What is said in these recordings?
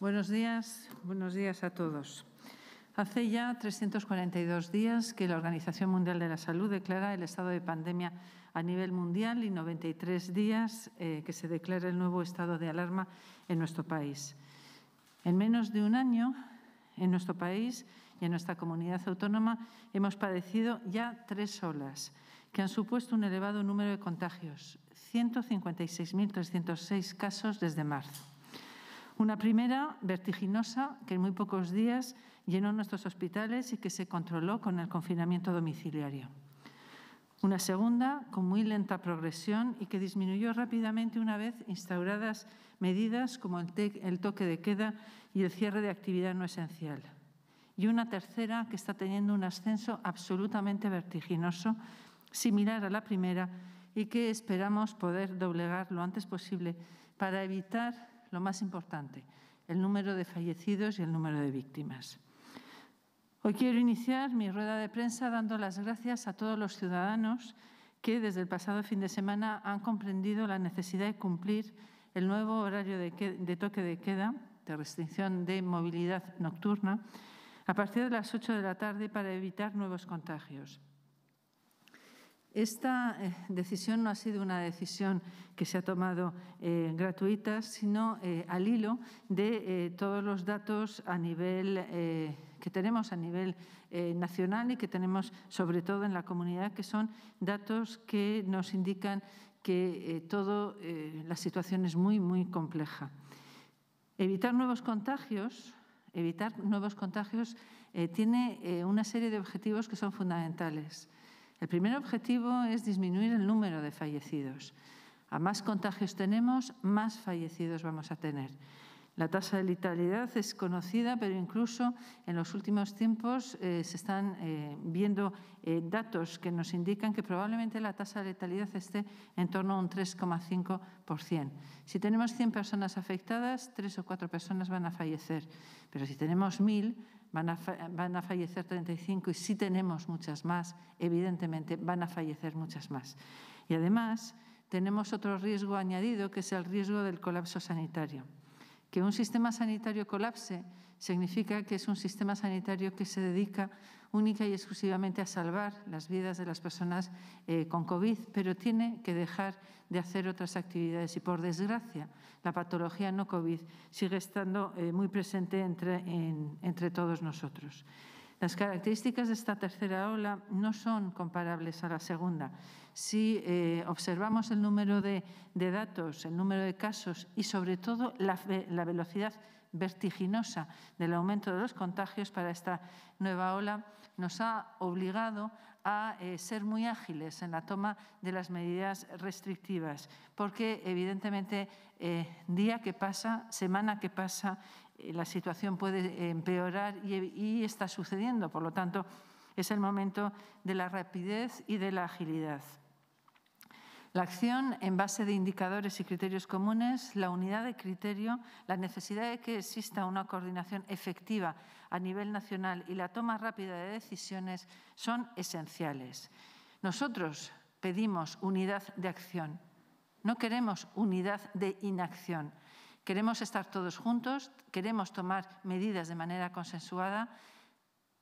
Buenos días, buenos días a todos. Hace ya 342 días que la Organización Mundial de la Salud declara el estado de pandemia a nivel mundial y 93 días eh, que se declara el nuevo estado de alarma en nuestro país. En menos de un año, en nuestro país y en nuestra comunidad autónoma hemos padecido ya tres olas que han supuesto un elevado número de contagios, 156.306 casos desde marzo. Una primera vertiginosa que en muy pocos días llenó nuestros hospitales y que se controló con el confinamiento domiciliario. Una segunda con muy lenta progresión y que disminuyó rápidamente una vez instauradas medidas como el, toque de queda y el cierre de actividad no esencial. Y una tercera que está teniendo un ascenso absolutamente vertiginoso, similar a la primera, y que esperamos poder doblegar lo antes posible para evitar lo más importante, el número de fallecidos y el número de víctimas. Hoy quiero iniciar mi rueda de prensa dando las gracias a todos los ciudadanos que desde el pasado fin de semana han comprendido la necesidad de cumplir el nuevo horario de, toque de queda, de restricción de movilidad nocturna, a partir de las 8 de la tarde para evitar nuevos contagios. Esta eh, decisión no ha sido una decisión que se ha tomado eh, gratuita, sino eh, al hilo de todos los datos que tenemos a nivel nacional y que tenemos sobre todo en la comunidad, que son datos que nos indican que la situación es muy, muy compleja. Evitar nuevos contagios, evitar nuevos contagios tiene una serie de objetivos que son fundamentales. El primer objetivo es disminuir el número de fallecidos. A más contagios tenemos, más fallecidos vamos a tener. La tasa de letalidad es conocida, pero incluso en los últimos tiempos eh, se están eh, viendo eh, datos que nos indican que probablemente la tasa de letalidad esté en torno a un 3,5%. Si tenemos 100 personas afectadas, 3 o 4 personas van a fallecer, pero si tenemos 1.000, van a, van a fallecer 35 y si tenemos muchas más, evidentemente van a fallecer muchas más. Y además tenemos otro riesgo añadido que es el riesgo del colapso sanitario. Que un sistema sanitario colapse significa que es un sistema sanitario que se dedica única y exclusivamente a salvar las vidas de las personas eh, con COVID, pero tiene que dejar de hacer otras actividades. Y por desgracia, la patología no COVID sigue estando eh, muy presente entre, entre todos nosotros. Las características de esta tercera ola no son comparables a la segunda si eh, observamos el número de, datos, el número de casos y sobre todo la, velocidad vertiginosa del aumento de los contagios para esta nueva ola nos ha obligado a eh, ser muy ágiles en la toma de las medidas restrictivas, porque evidentemente eh, día que pasa, semana que pasa, la situación puede empeorar y está sucediendo. Por lo tanto, es el momento de la rapidez y de la agilidad. La acción en base de indicadores y criterios comunes, la unidad de criterio, la necesidad de que exista una coordinación efectiva a nivel nacional y la toma rápida de decisiones son esenciales. Nosotros pedimos unidad de acción. No queremos unidad de inacción. Queremos estar todos juntos, queremos tomar medidas de manera consensuada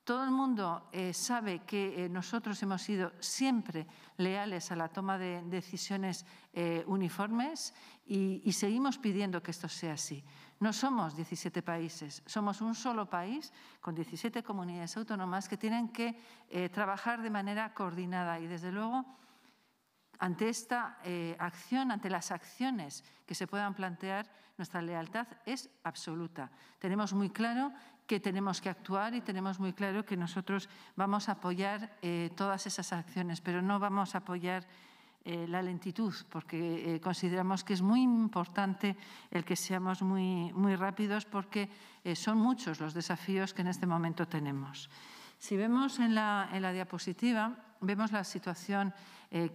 todo el mundo eh, sabe que eh, nosotros hemos sido siempre leales a la toma de decisiones eh, uniformes y, seguimos pidiendo que esto sea así. No somos 17 países, somos un solo país con 17 comunidades autónomas que tienen que trabajar de manera coordinada y, desde luego, ante esta acción, ante las acciones que se puedan plantear, nuestra lealtad es absoluta. Tenemos muy claro que tenemos que actuar y tenemos muy claro que nosotros vamos a apoyar eh, todas esas acciones, pero no vamos a apoyar eh, la lentitud, porque eh, consideramos que es muy importante el que seamos muy, muy rápidos, porque son muchos los desafíos que en este momento tenemos. Si vemos en la, en la diapositiva, vemos la situación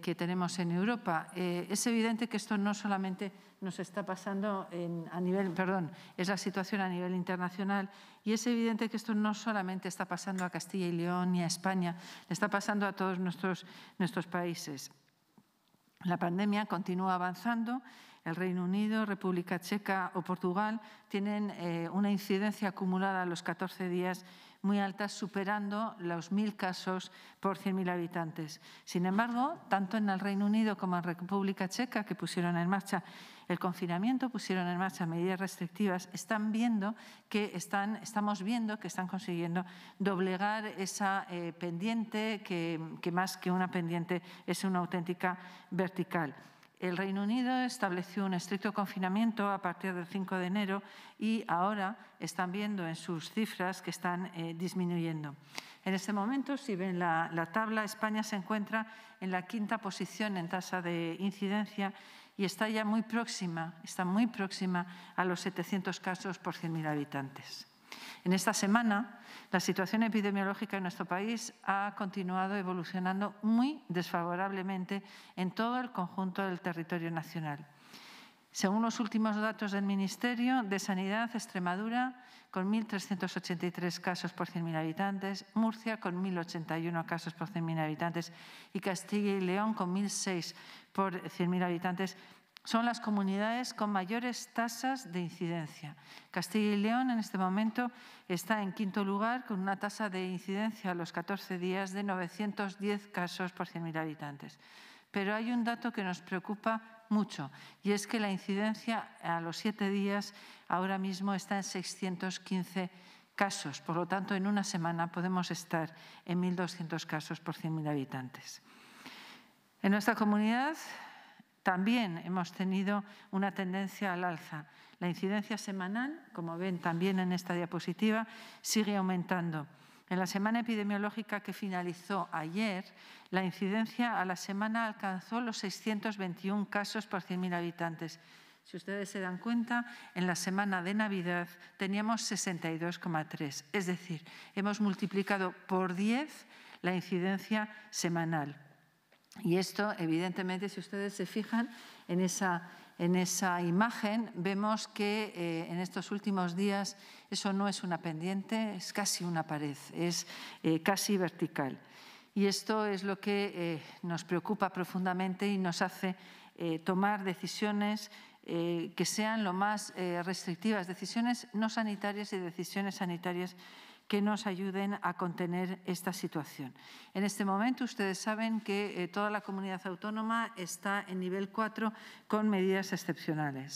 que tenemos en Europa. es evidente que esto no solamente nos está pasando a nivel, perdón, es la situación a nivel internacional y es evidente que esto no solamente está pasando a Castilla y León ni a España, está pasando a todos nuestros, nuestros países. La pandemia continúa avanzando. El Reino Unido, República Checa o Portugal tienen eh, una incidencia acumulada a los 14 días muy altas, superando los 1.000 casos por 100.000 habitantes. Sin embargo, tanto en el Reino Unido como en República Checa, que pusieron en marcha el confinamiento, pusieron en marcha medidas restrictivas, están viendo que están, estamos viendo que están consiguiendo doblegar esa eh, pendiente que más que una pendiente es una auténtica vertical. El Reino Unido estableció un estricto confinamiento a partir del 5 de enero y ahora están viendo en sus cifras que están eh, disminuyendo. En este momento, si ven la, la tabla, España se encuentra en la quinta posición en tasa de incidencia y está ya muy próxima, está muy próxima a los 700 casos por 100.000 habitantes. En esta semana, la situación epidemiológica en nuestro país ha continuado evolucionando muy desfavorablemente en todo el conjunto del territorio nacional. Según los últimos datos del Ministerio de Sanidad, Extremadura con 1.383 casos por 100.000 habitantes, Murcia con 1.081 casos por 100.000 habitantes y Castilla y León con 1.006 por 100.000 habitantes son las comunidades con mayores tasas de incidencia. Castilla y León en este momento está en quinto lugar con una tasa de incidencia a los 14 días de 910 casos por 100.000 habitantes. Pero hay un dato que nos preocupa mucho y es que la incidencia a los siete días ahora mismo está en 615 casos. Por lo tanto, en una semana podemos estar en 1.200 casos por 100.000 habitantes. En nuestra comunidad también hemos tenido una tendencia al alza. La incidencia semanal, como ven también en esta diapositiva, sigue aumentando. En la semana epidemiológica que finalizó ayer, la incidencia a la semana alcanzó los 621 casos por 100.000 habitantes. Si ustedes se dan cuenta, en la semana de Navidad teníamos 62,3. Es decir, hemos multiplicado por 10 la incidencia semanal. Y esto, evidentemente, si ustedes se fijan en esa, en esa imagen, vemos que eh, en estos últimos días eso no es una pendiente, es casi una pared, es eh, casi vertical. Y esto es lo que eh, nos preocupa profundamente y nos hace tomar decisiones que sean lo más restrictivas, decisiones no sanitarias y decisiones sanitarias que nos ayuden a contener esta situación. En este momento ustedes saben que eh, toda la comunidad autónoma está en nivel 4 con medidas excepcionales.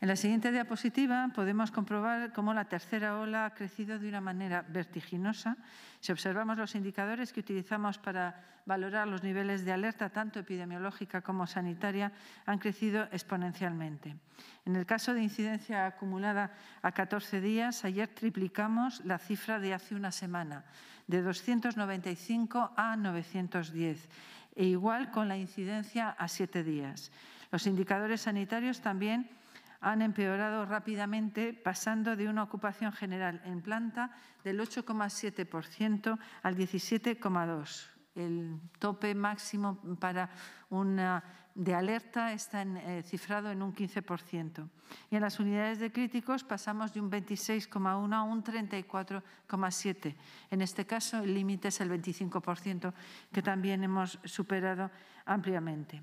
En la siguiente diapositiva podemos comprobar cómo la tercera ola ha crecido de una manera vertiginosa. Si observamos los indicadores que utilizamos para valorar los niveles de alerta, tanto epidemiológica como sanitaria, han crecido exponencialmente. En el caso de incidencia acumulada a 14 días, ayer triplicamos la cifra de hace una semana, de 295 a 910, e igual con la incidencia a 7 días. Los indicadores sanitarios también han empeorado rápidamente, pasando de una ocupación general en planta del 8,7% al 17,2%. El tope máximo para una de alerta está eh, cifrado en un 15%. Y en las unidades de críticos pasamos de un 26,1 a un 34,7. En este caso, el límite es el 25%, que también hemos superado ampliamente.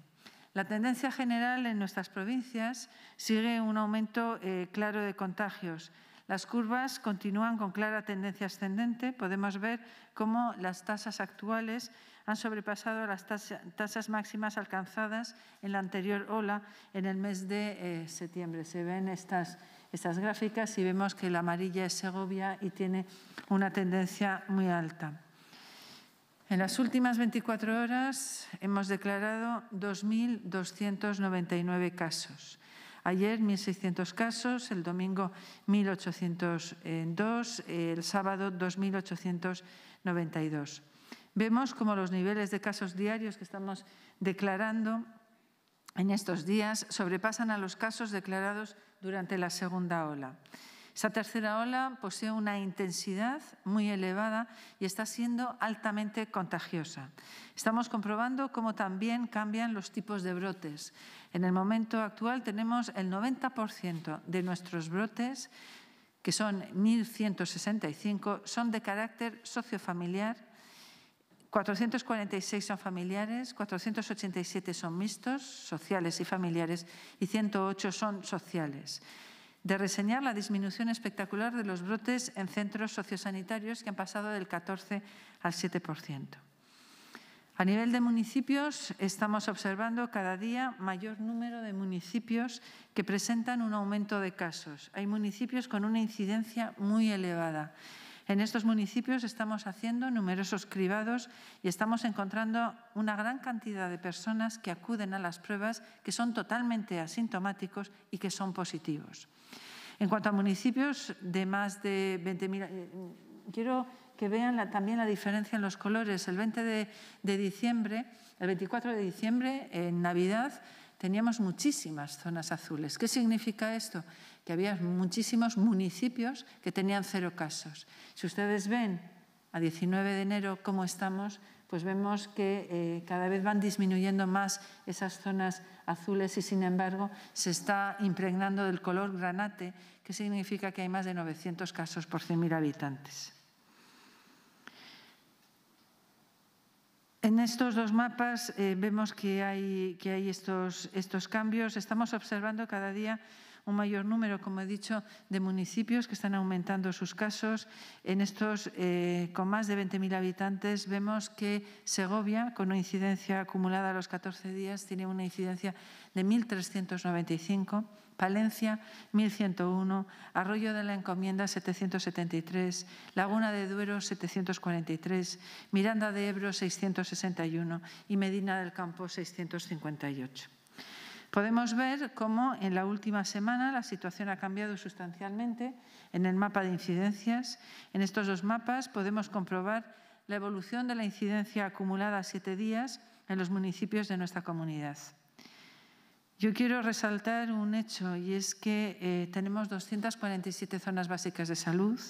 La tendencia general en nuestras provincias sigue un aumento eh, claro de contagios. Las curvas continúan con clara tendencia ascendente. Podemos ver cómo las tasas actuales han sobrepasado las tasas máximas alcanzadas en la anterior ola en el mes de eh, septiembre. Se ven estas, estas gráficas y vemos que la amarilla es Segovia y tiene una tendencia muy alta. En las últimas 24 horas hemos declarado 2.299 casos. Ayer 1.600 casos, el domingo 1.802, el sábado 2.892. Vemos como los niveles de casos diarios que estamos declarando en estos días sobrepasan a los casos declarados durante la segunda ola. Esa tercera ola posee una intensidad muy elevada y está siendo altamente contagiosa. Estamos comprobando cómo también cambian los tipos de brotes. En el momento actual tenemos el 90% de nuestros brotes, que son 1.165, son de carácter sociofamiliar, 446 son familiares, 487 son mixtos, sociales y familiares, y 108 son sociales de reseñar la disminución espectacular de los brotes en centros sociosanitarios que han pasado del 14 al 7%. A nivel de municipios, estamos observando cada día mayor número de municipios que presentan un aumento de casos. Hay municipios con una incidencia muy elevada en estos municipios estamos haciendo numerosos cribados y estamos encontrando una gran cantidad de personas que acuden a las pruebas que son totalmente asintomáticos y que son positivos. En cuanto a municipios de más de 20.000, eh, quiero que vean también la diferencia en los colores. El 20 de diciembre, el 24 de diciembre, en Navidad, teníamos muchísimas zonas azules. ¿Qué significa esto? que había muchísimos municipios que tenían cero casos. Si ustedes ven a 19 de enero cómo estamos, pues vemos que eh, cada vez van disminuyendo más esas zonas azules y sin embargo se está impregnando del color granate, que significa que hay más de 900 casos por 100.000 habitantes. En estos dos mapas eh, vemos que hay, estos, estos cambios. Estamos observando cada día un mayor número, como he dicho, de municipios que están aumentando sus casos. En estos, eh, con más de 20.000 habitantes, vemos que Segovia, con una incidencia acumulada a los 14 días, tiene una incidencia de 1.395. Palencia 1101, Arroyo de la Encomienda 773, Laguna de Duero 743, Miranda de Ebro 661 y Medina del Campo 658. Podemos ver cómo en la última semana la situación ha cambiado sustancialmente en el mapa de incidencias. En estos dos mapas podemos comprobar la evolución de la incidencia acumulada a siete días en los municipios de nuestra comunidad. Yo quiero resaltar un hecho y es que eh, tenemos 247 zonas básicas de salud.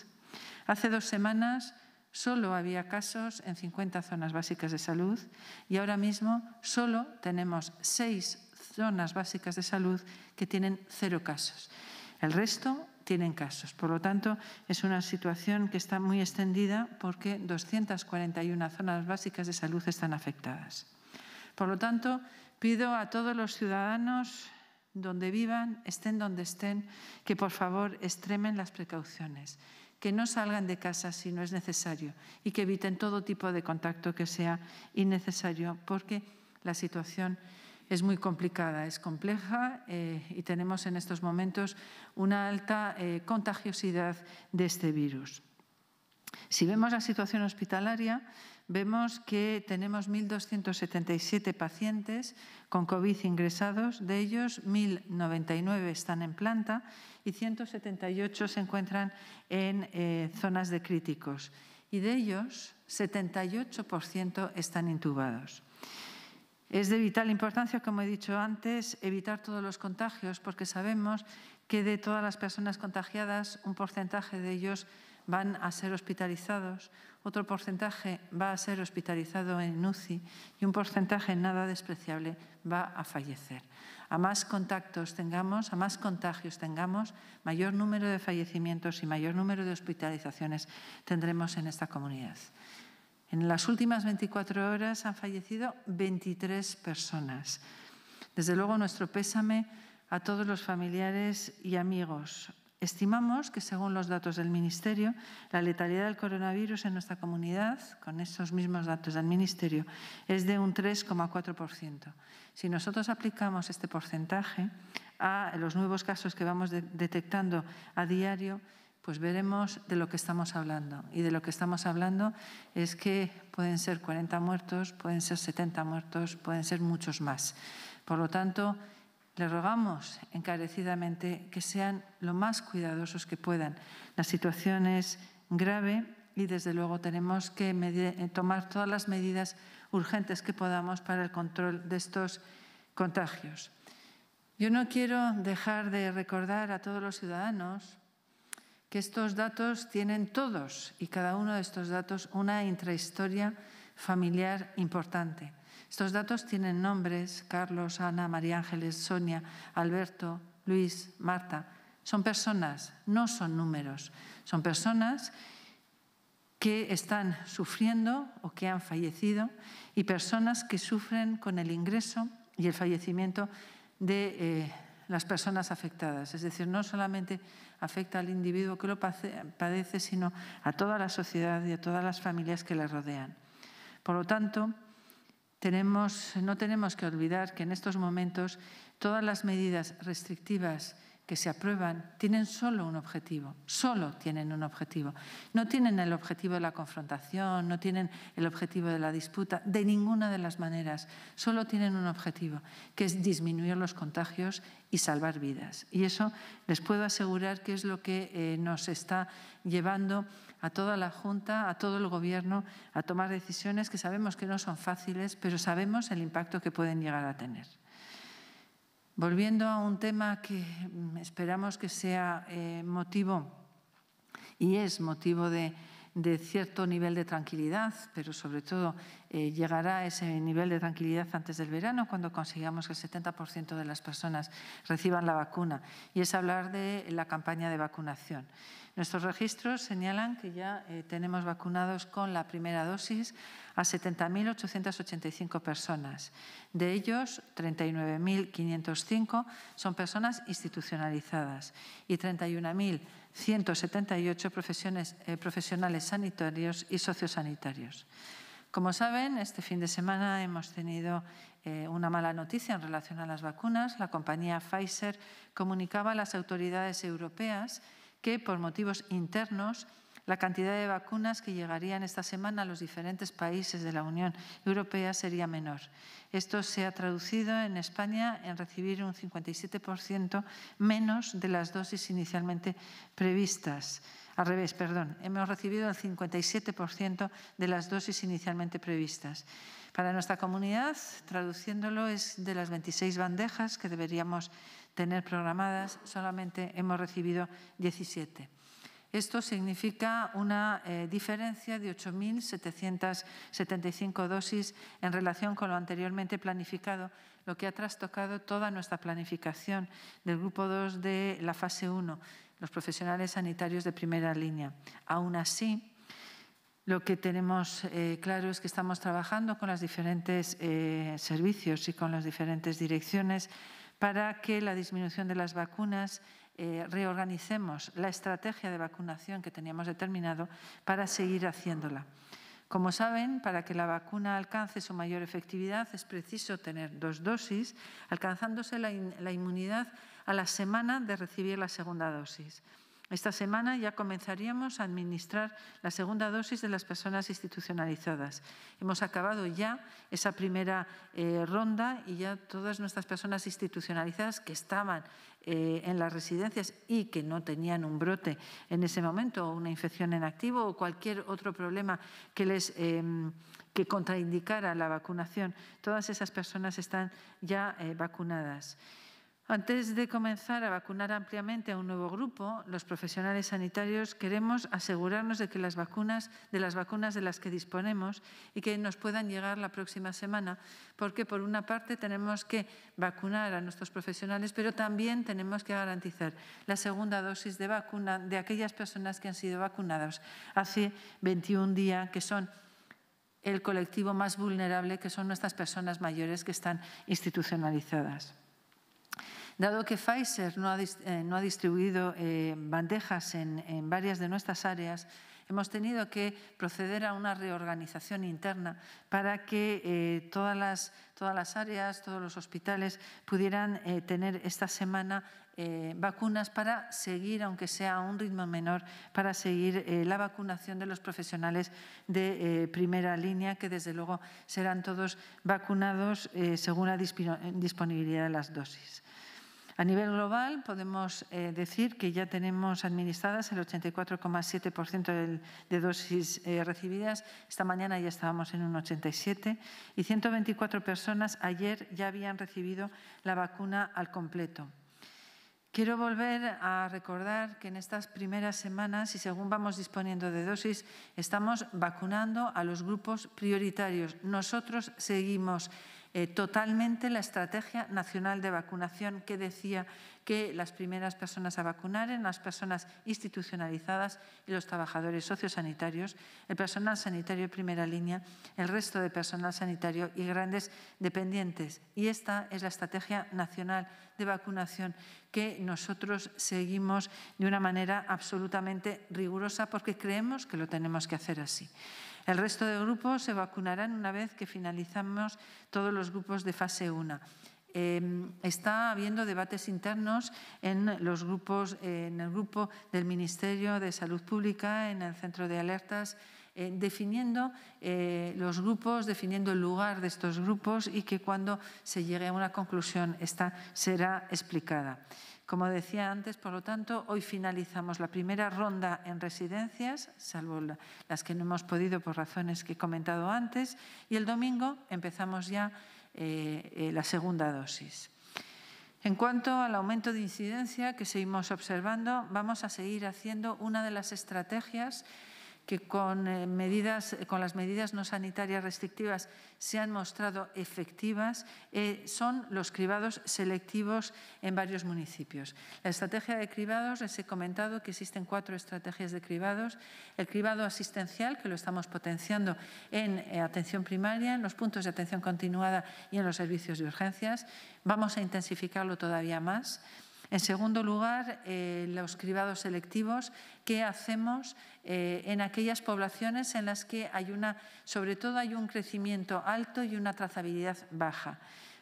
Hace dos semanas solo había casos en 50 zonas básicas de salud y ahora mismo solo tenemos seis zonas básicas de salud que tienen cero casos. El resto tienen casos. Por lo tanto, es una situación que está muy extendida porque 241 zonas básicas de salud están afectadas. Por lo tanto, pido a todos los ciudadanos, donde vivan, estén donde estén, que por favor extremen las precauciones, que no salgan de casa si no es necesario y que eviten todo tipo de contacto que sea innecesario porque la situación es muy complicada, es compleja eh, y tenemos en estos momentos una alta eh, contagiosidad de este virus. Si vemos la situación hospitalaria, vemos que tenemos 1.277 pacientes con COVID ingresados, de ellos 1.099 están en planta y 178 se encuentran en eh, zonas de críticos. Y de ellos, 78% están intubados. Es de vital importancia, como he dicho antes, evitar todos los contagios, porque sabemos que de todas las personas contagiadas, un porcentaje de ellos van a ser hospitalizados, otro porcentaje va a ser hospitalizado en UCI y un porcentaje nada despreciable va a fallecer. A más contactos tengamos, a más contagios tengamos, mayor número de fallecimientos y mayor número de hospitalizaciones tendremos en esta comunidad. En las últimas 24 horas han fallecido 23 personas. Desde luego, nuestro pésame a todos los familiares y amigos. Estimamos que, según los datos del Ministerio, la letalidad del coronavirus en nuestra comunidad, con esos mismos datos del Ministerio, es de un 3,4%. Si nosotros aplicamos este porcentaje a los nuevos casos que vamos detectando a diario, pues veremos de lo que estamos hablando. Y de lo que estamos hablando es que pueden ser 40 muertos, pueden ser 70 muertos, pueden ser muchos más. Por lo tanto, le rogamos encarecidamente que sean lo más cuidadosos que puedan. La situación es grave y desde luego tenemos que eh, tomar todas las medidas urgentes que podamos para el control de estos contagios. Yo no quiero dejar de recordar a todos los ciudadanos que estos datos tienen todos y cada uno de estos datos una intrahistoria familiar importante. Estos datos tienen nombres, Carlos, Ana, María Ángeles, Sonia, Alberto, Luis, Marta. Son personas, no son números. Son personas que están sufriendo o que han fallecido y personas que sufren con el ingreso y el fallecimiento de eh, las personas afectadas. Es decir, no solamente afecta al individuo que lo padece, sino a toda la sociedad y a todas las familias que la rodean. Por lo tanto, no tenemos que olvidar que en estos momentos todas las medidas restrictivas que se aprueban tienen solo un objetivo, solo tienen un objetivo. No tienen el objetivo de la confrontación, no tienen el objetivo de la disputa, de ninguna de las maneras, solo tienen un objetivo, que es disminuir los contagios y salvar vidas. Y eso les puedo asegurar que es lo que eh, nos está llevando a toda la Junta, a todo el Gobierno, a tomar decisiones que sabemos que no son fáciles, pero sabemos el impacto que pueden llegar a tener. Volviendo a un tema que esperamos que sea eh, motivo y es motivo de de cierto nivel de tranquilidad, pero sobre todo eh, llegará a ese nivel de tranquilidad antes del verano, cuando consigamos que el 70% de las personas reciban la vacuna, y es hablar de la campaña de vacunación. Nuestros registros señalan que ya eh, tenemos vacunados con la primera dosis a 70.885 personas. De ellos, 39.505 son personas institucionalizadas y 31.000 178 profesiones, eh, profesionales sanitarios y sociosanitarios. Como saben, este fin de semana hemos tenido eh, una mala noticia en relación a las vacunas. La compañía Pfizer comunicaba a las autoridades europeas que, por motivos internos, la cantidad de vacunas que llegarían esta semana a los diferentes países de la Unión Europea sería menor. Esto se ha traducido en España en recibir un 57% menos de las dosis inicialmente previstas. Al revés, perdón, hemos recibido el 57% de las dosis inicialmente previstas. Para nuestra comunidad, traduciéndolo, es de las 26 bandejas que deberíamos tener programadas, solamente hemos recibido 17. Esto significa una eh, diferencia de 8.775 dosis en relación con lo anteriormente planificado, lo que ha trastocado toda nuestra planificación del grupo 2 de la fase 1, los profesionales sanitarios de primera línea. Aún así, lo que tenemos eh, claro es que estamos trabajando con los diferentes eh, servicios y con las diferentes direcciones para que la disminución de las vacunas eh, reorganicemos la estrategia de vacunación que teníamos determinado para seguir haciéndola. Como saben, para que la vacuna alcance su mayor efectividad es preciso tener dos dosis, alcanzándose la inmunidad a la semana de recibir la segunda dosis. Esta semana ya comenzaríamos a administrar la segunda dosis de las personas institucionalizadas. Hemos acabado ya esa primera eh, ronda y ya todas nuestras personas institucionalizadas que estaban eh, en las residencias y que no tenían un brote en ese momento o una infección en activo o cualquier otro problema que les em, que contraindicara la vacunación, todas esas personas están ya eh, vacunadas. Antes de comenzar a vacunar ampliamente a un nuevo grupo, los profesionales sanitarios queremos asegurarnos de que las vacunas, de las vacunas de las que disponemos y que nos puedan llegar la próxima semana, porque por una parte tenemos que vacunar a nuestros profesionales, pero también tenemos que garantizar la segunda dosis de vacuna de aquellas personas que han sido vacunadas hace 21 días, que son el colectivo más vulnerable, que son nuestras personas mayores que están institucionalizadas. Dado que Pfizer no ha, eh, distribuido eh, bandejas en, varias de nuestras áreas, hemos tenido que proceder a una reorganización interna para que eh, todas, las, áreas, todos los hospitales pudieran tener esta semana vacunas para seguir, aunque sea a un ritmo menor, para seguir la vacunación de los profesionales de primera línea, que desde luego serán todos vacunados según la disponibilidad de las dosis. A nivel global, podemos eh, decir que ya tenemos administradas el 84,7% de dosis eh, recibidas. Esta mañana ya estábamos en un 87% y 124 personas ayer ya habían recibido la vacuna al completo. Quiero volver a recordar que en estas primeras semanas y según vamos disponiendo de dosis, estamos vacunando a los grupos prioritarios. Nosotros seguimos eh, totalmente la Estrategia Nacional de Vacunación que decía que las primeras personas a vacunar en las personas institucionalizadas y los trabajadores sociosanitarios, el personal sanitario de primera línea, el resto de personal sanitario y grandes dependientes. Y esta es la estrategia nacional de vacunación que nosotros seguimos de una manera absolutamente rigurosa porque creemos que lo tenemos que hacer así. El resto de grupos se vacunarán una vez que finalizamos todos los grupos de fase 1. Em, está habiendo debates internos en, los grupos, en el grupo del Ministerio de Salud Pública, en el Centro de Alertas, eh, definiendo eh, los grupos, definiendo el lugar de estos grupos y que cuando se llegue a una conclusión esta será explicada. Como decía antes, por lo tanto, hoy finalizamos la primera ronda en residencias, salvo las que no hemos podido por razones que he comentado antes, y el domingo empezamos ya eh, eh, la segunda dosis. En cuanto al aumento de incidencia que seguimos observando, vamos a seguir haciendo una de las estrategias que con, eh, medidas, con las medidas no sanitarias restrictivas se han mostrado efectivas eh, son los cribados selectivos en varios municipios. La estrategia de cribados, les he comentado que existen cuatro estrategias de cribados. El cribado asistencial, que lo estamos potenciando en eh, atención primaria, en los puntos de atención continuada y en los servicios de urgencias. Vamos a intensificarlo todavía más. En segundo lugar, eh, los cribados selectivos ¿qué hacemos eh, en aquellas poblaciones en las que hay una, sobre todo hay un crecimiento alto y una trazabilidad baja.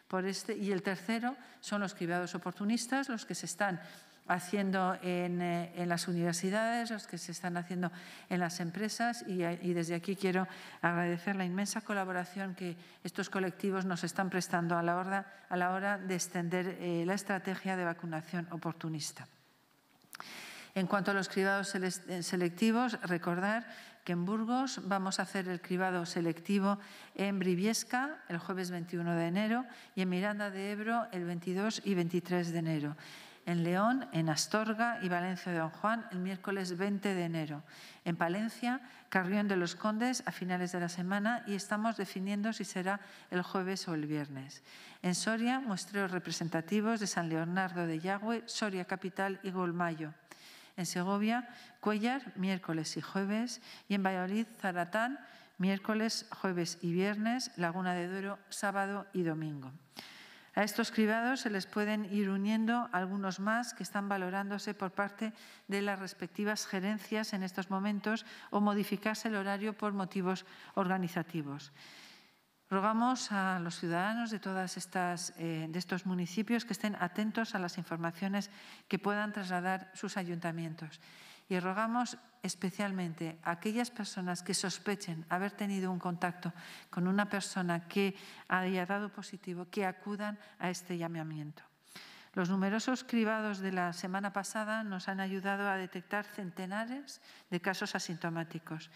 Por este, y el tercero son los cribados oportunistas, los que se están haciendo eh, en, las universidades, los que se están haciendo en las empresas eh, y, desde aquí quiero agradecer la inmensa colaboración que estos colectivos nos están prestando a la hora, de extender eh, la estrategia de vacunación oportunista. En cuanto a los cribados selectivos, recordar que en Burgos vamos a hacer el cribado selectivo en Briviesca el jueves 21 de enero y en Miranda de Ebro el 22 y 23 de enero en León, en Astorga y Valencia de Don Juan el miércoles 20 de enero, en Palencia, Carrión de los Condes a finales de la semana y estamos definiendo si será el jueves o el viernes. En Soria, muestreos representativos de San Leonardo de Yagüe, Soria Capital y Golmayo. En Segovia, Cuellar, miércoles y jueves, y en Valladolid, Zaratán, miércoles, jueves y viernes, Laguna de Duero, sábado y domingo. A estos cribados se les pueden ir uniendo algunos más que están valorándose por parte de las respectivas gerencias en estos momentos o modificarse el horario por motivos organizativos. Rogamos a los ciudadanos de todas eh, de estos municipios que estén atentos a las informaciones que puedan trasladar sus ayuntamientos y rogamos especialmente a aquellas personas que sospechen haber tenido un contacto con una persona que haya dado positivo, que acudan a este llamamiento. Los numerosos cribados de la semana pasada nos han ayudado a detectar centenares de casos asintomáticos.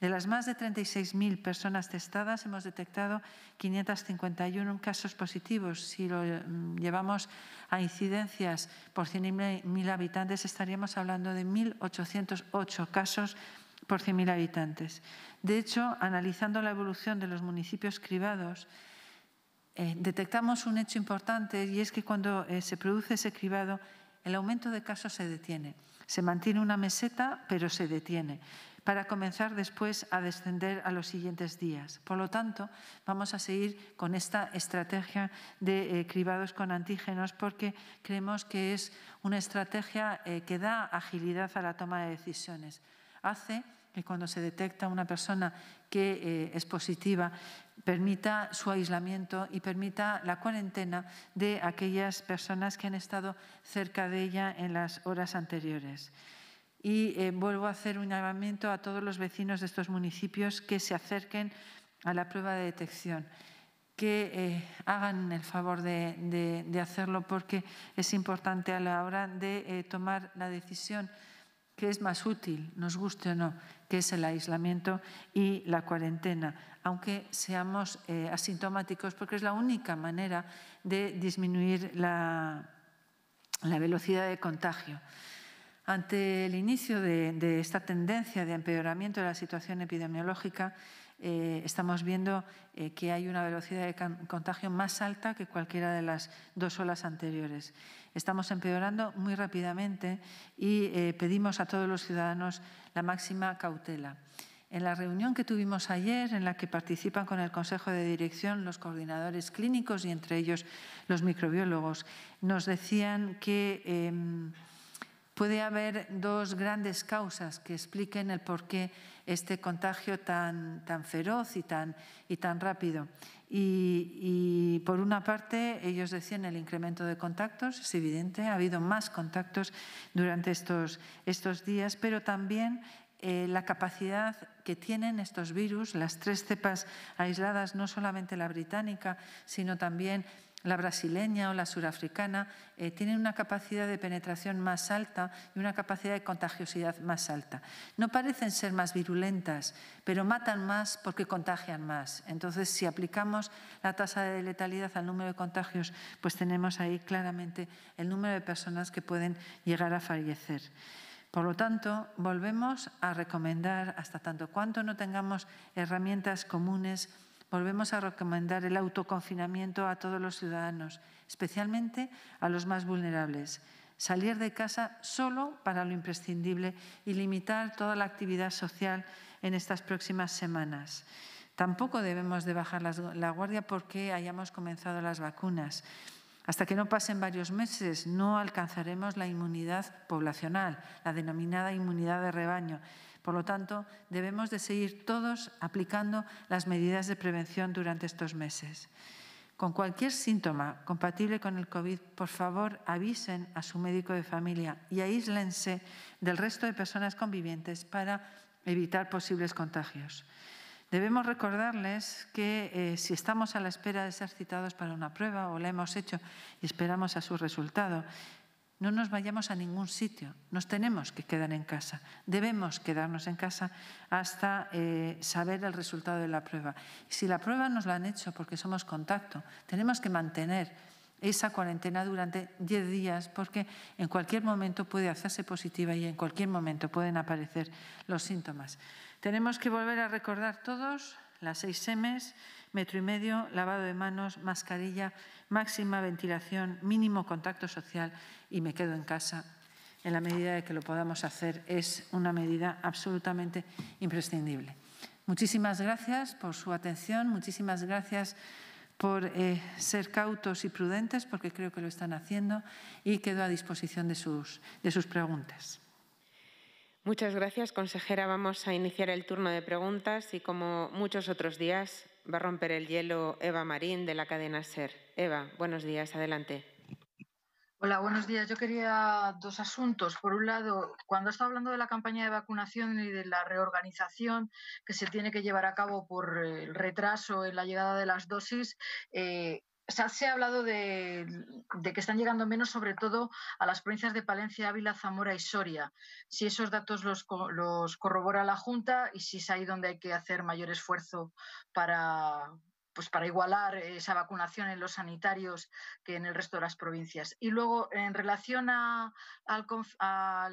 De las más de 36.000 personas testadas, hemos detectado 551 casos positivos. Si lo mm, llevamos a incidencias por 100.000 habitantes, estaríamos hablando de 1.808 casos por 100.000 habitantes. De hecho, analizando la evolución de los municipios cribados, eh, detectamos un hecho importante y es que cuando eh, se produce ese cribado, el aumento de casos se detiene. Se mantiene una meseta, pero se detiene, para comenzar después a descender a los siguientes días. Por lo tanto, vamos a seguir con esta estrategia de eh, cribados con antígenos porque creemos que es una estrategia que da agilidad a la toma de decisiones. Hace que cuando se detecta una persona que eh, es positiva, permita su aislamiento y permita la cuarentena de aquellas personas que han estado cerca de ella en las horas anteriores. Y eh, vuelvo a hacer un llamamiento a todos los vecinos de estos municipios que se acerquen a la prueba de detección que eh, hagan el favor de, hacerlo porque es importante a la hora de tomar la decisión que es más útil, nos guste o no, que es el aislamiento y la cuarentena, aunque seamos eh, asintomáticos, porque es la única manera de disminuir la, velocidad de contagio. Ante el inicio de, esta tendencia de empeoramiento de la situación epidemiológica, eh, estamos viendo eh, que hay una velocidad de contagio más alta que cualquiera de las dos olas anteriores estamos empeorando muy rápidamente y eh, pedimos a todos los ciudadanos la máxima cautela. En la reunión que tuvimos ayer, en la que participan con el Consejo de Dirección los coordinadores clínicos y entre ellos los microbiólogos, nos decían que em, puede haber dos grandes causas que expliquen el por qué este contagio tan, tan feroz y tan, y tan rápido. Y, por una parte, ellos decían el incremento de contactos, es evidente, ha habido más contactos durante estos, estos días, pero también eh, la capacidad que tienen estos virus, las tres cepas aisladas, no solamente la británica, sino también la brasileña o la surafricana, eh, tienen una capacidad de penetración más alta y una capacidad de contagiosidad más alta. No parecen ser más virulentas, pero matan más porque contagian más. Entonces, si aplicamos la tasa de letalidad al número de contagios, pues tenemos ahí claramente el número de personas que pueden llegar a fallecer. Por lo tanto, volvemos a recomendar, hasta tanto cuanto no tengamos herramientas comunes, volvemos a recomendar el autoconfinamiento a todos los ciudadanos, especialmente a los más vulnerables. Salir de casa solo para lo imprescindible y limitar toda la actividad social en estas próximas semanas. Tampoco debemos de bajar la guardia porque hayamos comenzado las vacunas. Hasta que no pasen varios meses no alcanzaremos la inmunidad poblacional, la denominada inmunidad de rebaño, por lo tanto, debemos de seguir todos aplicando las medidas de prevención durante estos meses. Con cualquier síntoma compatible con el COVID, por favor avisen a su médico de familia y aíslense del resto de personas convivientes para evitar posibles contagios. Debemos recordarles que eh, si estamos a la espera de ser citados para una prueba o la hemos hecho y esperamos a su resultado, no nos vayamos a ningún sitio, nos tenemos que quedar en casa, debemos quedarnos en casa hasta eh, saber el resultado de la prueba. Si la prueba nos la han hecho porque somos contacto, tenemos que mantener esa cuarentena durante 10 días porque en cualquier momento puede hacerse positiva y en cualquier momento pueden aparecer los síntomas. Tenemos que volver a recordar todos las seis m, metro y medio, lavado de manos, mascarilla, máxima ventilación, mínimo contacto social y me quedo en casa. En la medida de que lo podamos hacer es una medida absolutamente imprescindible. Muchísimas gracias por su atención, muchísimas gracias por eh, ser cautos y prudentes, porque creo que lo están haciendo, y quedo a disposición de sus preguntas. Muchas gracias, consejera. Vamos a iniciar el turno de preguntas y, como muchos otros días, va a romper el hielo Eva Marín de la cadena SER. Eva, buenos días, adelante. Hola, buenos días. Yo quería dos asuntos. Por un lado, cuando está hablando de la campaña de vacunación y de la reorganización que se tiene que llevar a cabo por el retraso en la llegada de las dosis, eh, se ha, hablado de, que están llegando menos, sobre todo a las provincias de Palencia, Ávila, Zamora y Soria. Si esos datos los corrobora la Junta y si es ahí donde hay que hacer mayor esfuerzo para, pues para igualar esa vacunación en los sanitarios que en el resto de las provincias. Y luego, en relación al,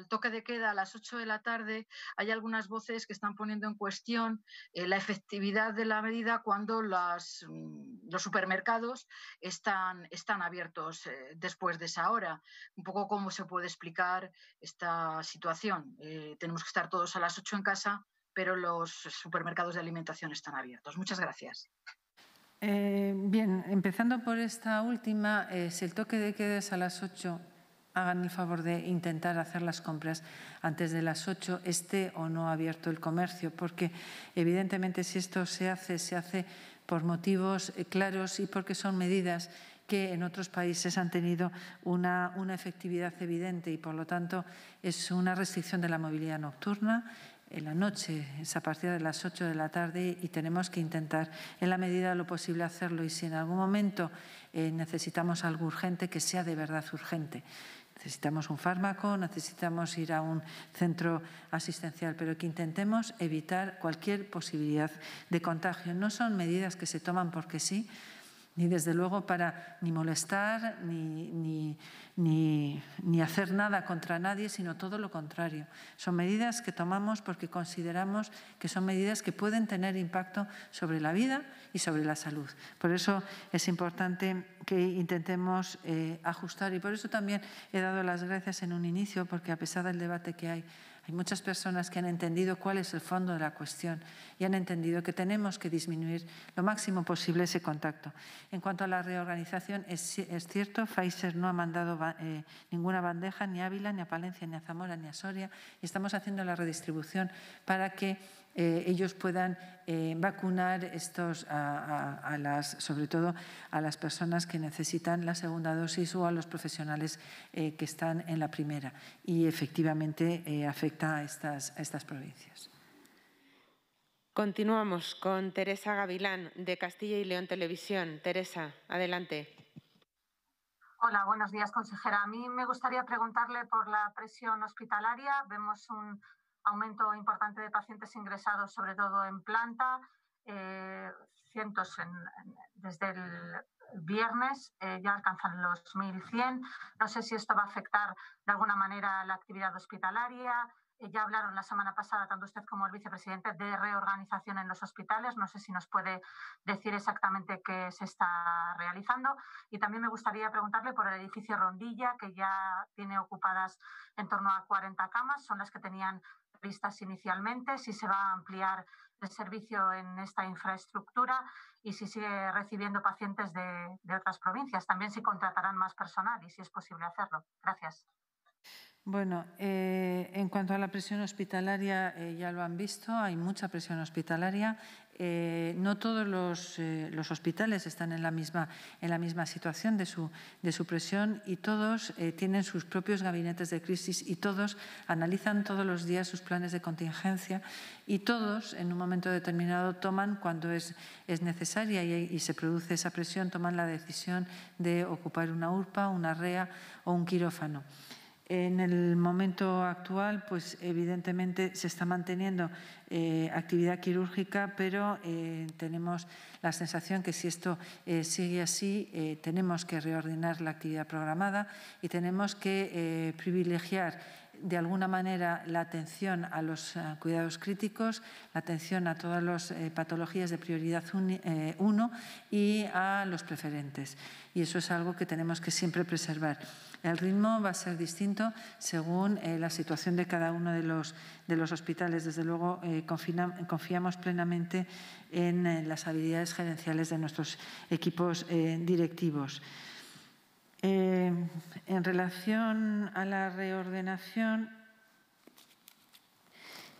toque de queda a las 8 de la tarde, hay algunas voces que están poniendo en cuestión eh, la efectividad de la medida cuando mm, los supermercados están, están abiertos eh, después de esa hora. Un poco cómo se puede explicar esta situación. Eh, tenemos que estar todos a las 8 en casa pero los supermercados de alimentación están abiertos. Muchas gracias. Eh, bien, empezando por esta última, eh, si el toque de queda a las ocho, hagan el favor de intentar hacer las compras antes de las ocho, esté o no abierto el comercio, porque evidentemente si esto se hace, se hace por motivos eh, claros y porque son medidas que en otros países han tenido una, efectividad evidente y, por lo tanto, es una restricción de la movilidad nocturna, en la noche, es a partir de las 8 de la tarde y tenemos que intentar en la medida de lo posible hacerlo y si en algún momento eh, necesitamos algo urgente, que sea de verdad urgente. Necesitamos un fármaco, necesitamos ir a un centro asistencial, pero que intentemos evitar cualquier posibilidad de contagio. No son medidas que se toman porque sí, ni desde luego para ni molestar ni, ni, hacer nada contra nadie, sino todo lo contrario. Son medidas que tomamos porque consideramos que son medidas que pueden tener impacto sobre la vida y sobre la salud. Por eso es importante que intentemos eh, ajustar y por eso también he dado las gracias en un inicio, porque a pesar del debate que hay, hay muchas personas que han entendido cuál es el fondo de la cuestión y han entendido que tenemos que disminuir lo máximo posible ese contacto. En cuanto a la reorganización, es, cierto, Pfizer no ha mandado eh, ninguna bandeja ni a Ávila, ni a Palencia, ni a Zamora, ni a Soria y estamos haciendo la redistribución para que eh, ellos puedan eh, vacunar estos a, las, sobre todo a las personas que necesitan la segunda dosis o a los profesionales eh, que están en la primera. Y efectivamente afecta a estas, a estas provincias. Continuamos con Teresa Gavilán, de Castilla y León Televisión. Teresa, adelante. Hola, buenos días, consejera. A mí me gustaría preguntarle por la presión hospitalaria. Vemos un aumento importante de pacientes ingresados, sobre todo en planta, eh, cientos desde el viernes, eh, ya alcanzan los 1.100. No sé si esto va a afectar de alguna manera la actividad hospitalaria, eh, ya hablaron la semana pasada tanto usted como el vicepresidente de reorganización en los hospitales. No sé si nos puede decir exactamente qué se está realizando. Y también me gustaría preguntarle por el edificio Rondilla, que ya tiene ocupadas en torno a 40 camas. Son las que tenían vistas inicialmente, si se va a ampliar el servicio en esta infraestructura y si sigue recibiendo pacientes de, de otras provincias. También si contratarán más personal y si es posible hacerlo. Gracias. Bueno, eh, en cuanto a la presión hospitalaria, eh, ya lo han visto, hay mucha presión hospitalaria. Eh, no todos los, hospitales están en la misma, situación de su, presión y todos tienen sus propios gabinetes de crisis y todos analizan todos los días sus planes de contingencia y todos en un momento determinado toman cuando es, necesaria y, y se produce esa presión, toman la decisión de ocupar una urpa, una rea o un quirófano. En el momento actual, pues evidentemente se está manteniendo eh, actividad quirúrgica, pero eh, tenemos la sensación que si esto eh, sigue así, tenemos que reordenar la actividad programada y tenemos que privilegiar de alguna manera la atención a los eh, cuidados críticos, la atención a todas las eh, patologías de prioridad 1 eh, y a los preferentes. Y eso es algo que tenemos que siempre preservar. El ritmo va a ser distinto según la situación de cada uno de los, de los hospitales. Desde luego, confiamos plenamente en las habilidades gerenciales de nuestros equipos directivos. Em, en relación a la reordenación,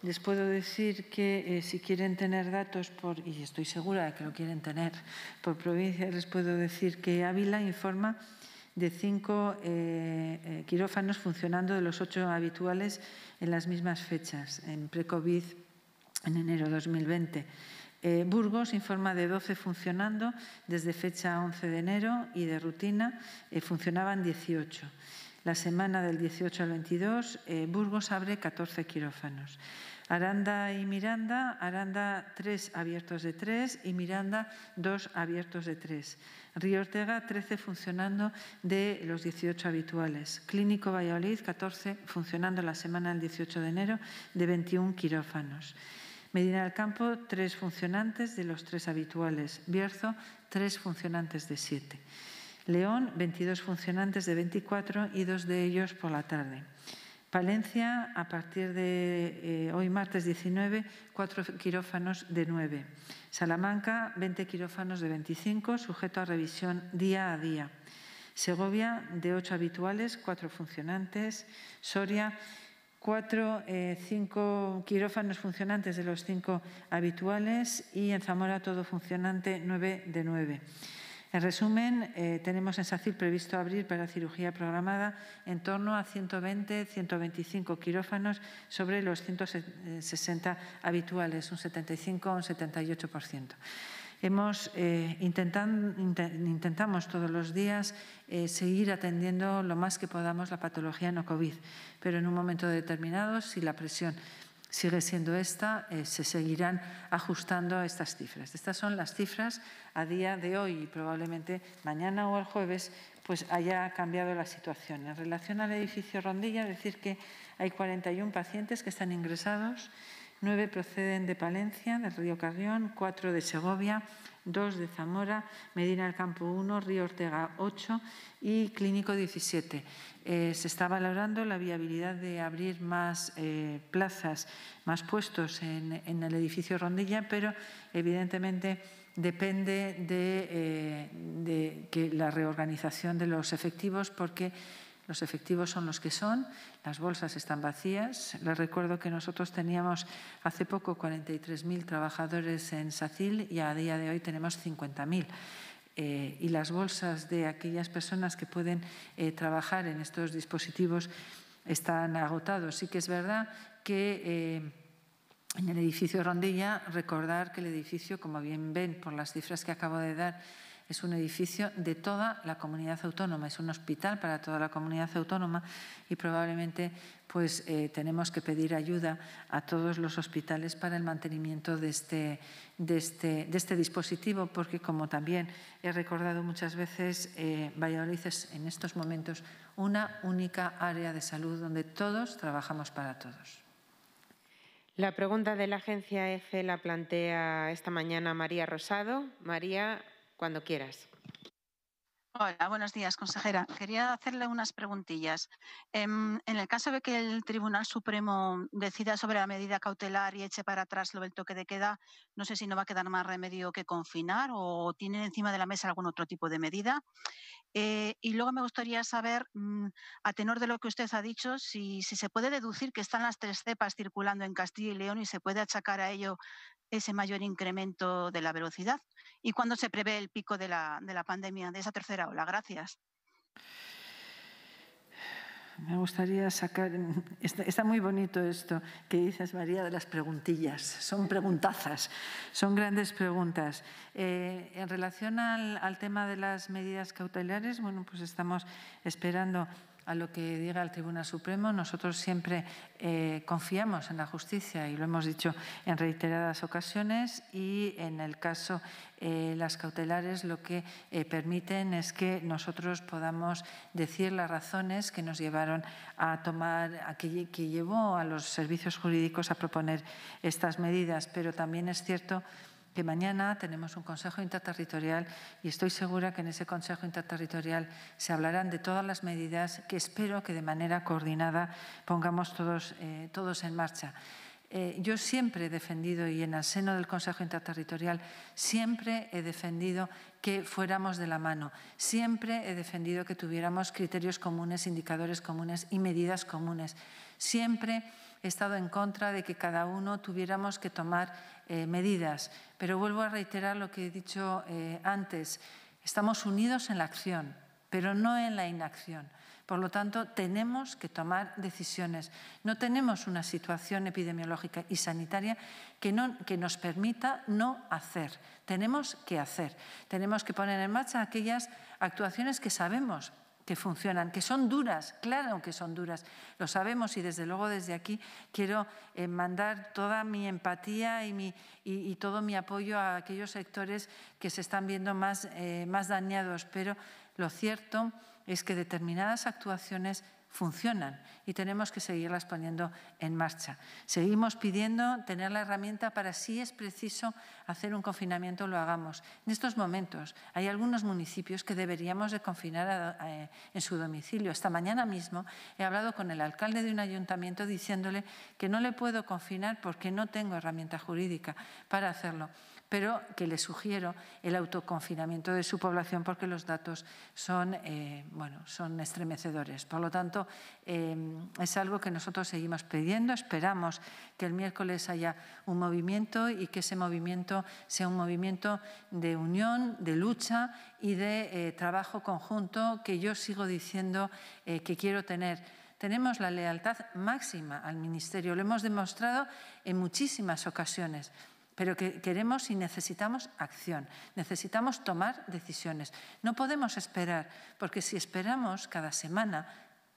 les puedo decir que eh, si quieren tener datos, por, y estoy segura de que lo quieren tener por provincia, les puedo decir que Ávila informa de cinco eh, eh, quirófanos funcionando de los ocho habituales en las mismas fechas, en pre-COVID en enero de 2020. Eh, Burgos informa de 12 funcionando desde fecha 11 de enero y de rutina eh, funcionaban 18. La semana del 18 al 22, eh, Burgos abre 14 quirófanos. Aranda y Miranda, Aranda 3 abiertos de 3 y Miranda 2 abiertos de 3. Río Ortega 13 funcionando de los 18 habituales. Clínico Valladolid 14 funcionando la semana del 18 de enero de 21 quirófanos. Medina del Campo, tres funcionantes de los tres habituales. Bierzo, tres funcionantes de siete. León, 22 funcionantes de 24 y dos de ellos por la tarde. Palencia, a partir de eh, hoy martes 19, cuatro quirófanos de 9. Salamanca, 20 quirófanos de 25, sujeto a revisión día a día. Segovia, de ocho habituales, cuatro funcionantes. Soria, cuatro, eh, cinco quirófanos funcionantes de los cinco habituales y en Zamora todo funcionante, nueve de nueve. En resumen, eh, tenemos en SACIL previsto abrir para cirugía programada en torno a 120-125 quirófanos sobre los 160 habituales, un 75 un 78%. Hemos, eh, intentamos todos los días eh, seguir atendiendo lo más que podamos la patología no COVID, pero en un momento determinado, si la presión sigue siendo esta, eh, se seguirán ajustando estas cifras. Estas son las cifras a día de hoy y probablemente mañana o el jueves pues haya cambiado la situación. En relación al edificio Rondilla, decir que hay 41 pacientes que están ingresados, Nueve proceden de Palencia, del río Carrión, cuatro de Segovia, dos de Zamora, Medina del Campo 1, Río Ortega 8 y Clínico 17. Eh, se está valorando la viabilidad de abrir más eh, plazas, más puestos en, el edificio Rondilla, pero evidentemente depende de, eh, que la reorganización de los efectivos porque los efectivos son los que son, las bolsas están vacías. Les recuerdo que nosotros teníamos hace poco 43.000 trabajadores en SACIL y a día de hoy tenemos 50.000. Eh, y las bolsas de aquellas personas que pueden eh, trabajar en estos dispositivos están agotados. Sí que es verdad que eh, en el edificio Rondilla, recordar que el edificio, como bien ven por las cifras que acabo de dar, es un edificio de toda la comunidad autónoma, es un hospital para toda la comunidad autónoma y probablemente pues, eh, tenemos que pedir ayuda a todos los hospitales para el mantenimiento de este, de este, de este dispositivo, porque como también he recordado muchas veces, eh, Valladolid es en estos momentos una única área de salud donde todos trabajamos para todos. La pregunta de la agencia EFE la plantea esta mañana María Rosado. María, cuando quieras. Hola, buenos días, consejera. Quería hacerle unas preguntillas. Em, en, el caso de que el Tribunal Supremo decida sobre la medida cautelar y eche para atrás lo del toque de queda, no sé si no va a quedar más remedio que confinar o tienen encima de la mesa algún otro tipo de medida. Eh, y luego me gustaría saber, mm, a tenor de lo que usted ha dicho, si, si se puede deducir que están las tres cepas circulando en Castilla y León y se puede achacar a ello ese mayor incremento de la velocidad y cuándo se prevé el pico de la, pandemia, de esa tercera ola. Gracias. Me gustaría sacar, está, muy bonito esto que dices, María, de las preguntillas. Son preguntazas, son grandes preguntas. Eh, en relación al, al, tema de las medidas cautelares, bueno, pues estamos esperando a lo que diga el Tribunal Supremo. Nosotros siempre eh, confiamos en la justicia y lo hemos dicho en reiteradas ocasiones y en el caso eh, las cautelares lo que eh, permiten es que nosotros podamos decir las razones que nos llevaron a tomar, que, llevó a los servicios jurídicos a proponer estas medidas. Pero también es cierto que mañana tenemos un Consejo Interterritorial y estoy segura que en ese Consejo Interterritorial se hablarán de todas las medidas que espero que de manera coordinada pongamos todos, eh, todos en marcha. Eh, yo siempre he defendido, y en el seno del Consejo Interterritorial, siempre he defendido que fuéramos de la mano, siempre he defendido que tuviéramos criterios comunes, indicadores comunes y medidas comunes. Siempre he estado en contra de que cada uno tuviéramos que tomar eh, medidas. Pero vuelvo a reiterar lo que he dicho eh, antes. Estamos unidos en la acción, pero no en la inacción. Por lo tanto, tenemos que tomar decisiones. No tenemos una situación epidemiológica y sanitaria que, que, nos permita no hacer. Tenemos que hacer. Tenemos que poner en marcha aquellas actuaciones que sabemos que funcionan, que son duras, claro que son duras, lo sabemos y desde luego desde aquí quiero eh, mandar toda mi empatía y, mi, y, todo mi apoyo a aquellos sectores que se están viendo más, eh, más dañados, pero lo cierto es que determinadas actuaciones funcionan y tenemos que seguirlas poniendo en marcha. Seguimos pidiendo tener la herramienta para si es preciso hacer un confinamiento, lo hagamos. En estos momentos hay algunos municipios que deberíamos de confinar eh, en su domicilio. Esta mañana mismo he hablado con el alcalde de un ayuntamiento diciéndole que no le puedo confinar porque no tengo herramienta jurídica para hacerlo pero que le sugiero el autoconfinamiento de su población porque los datos son, eh, bueno, son estremecedores. Por lo tanto, eh, es algo que nosotros seguimos pidiendo. Esperamos que el miércoles haya un movimiento y que ese movimiento sea un movimiento de unión, de lucha y de eh, trabajo conjunto que yo sigo diciendo que quiero tener tenemos la lealtad máxima al Ministerio. Lo hemos demostrado en muchísimas ocasiones pero que queremos y necesitamos acción, necesitamos tomar decisiones. No podemos esperar, porque si esperamos cada semana,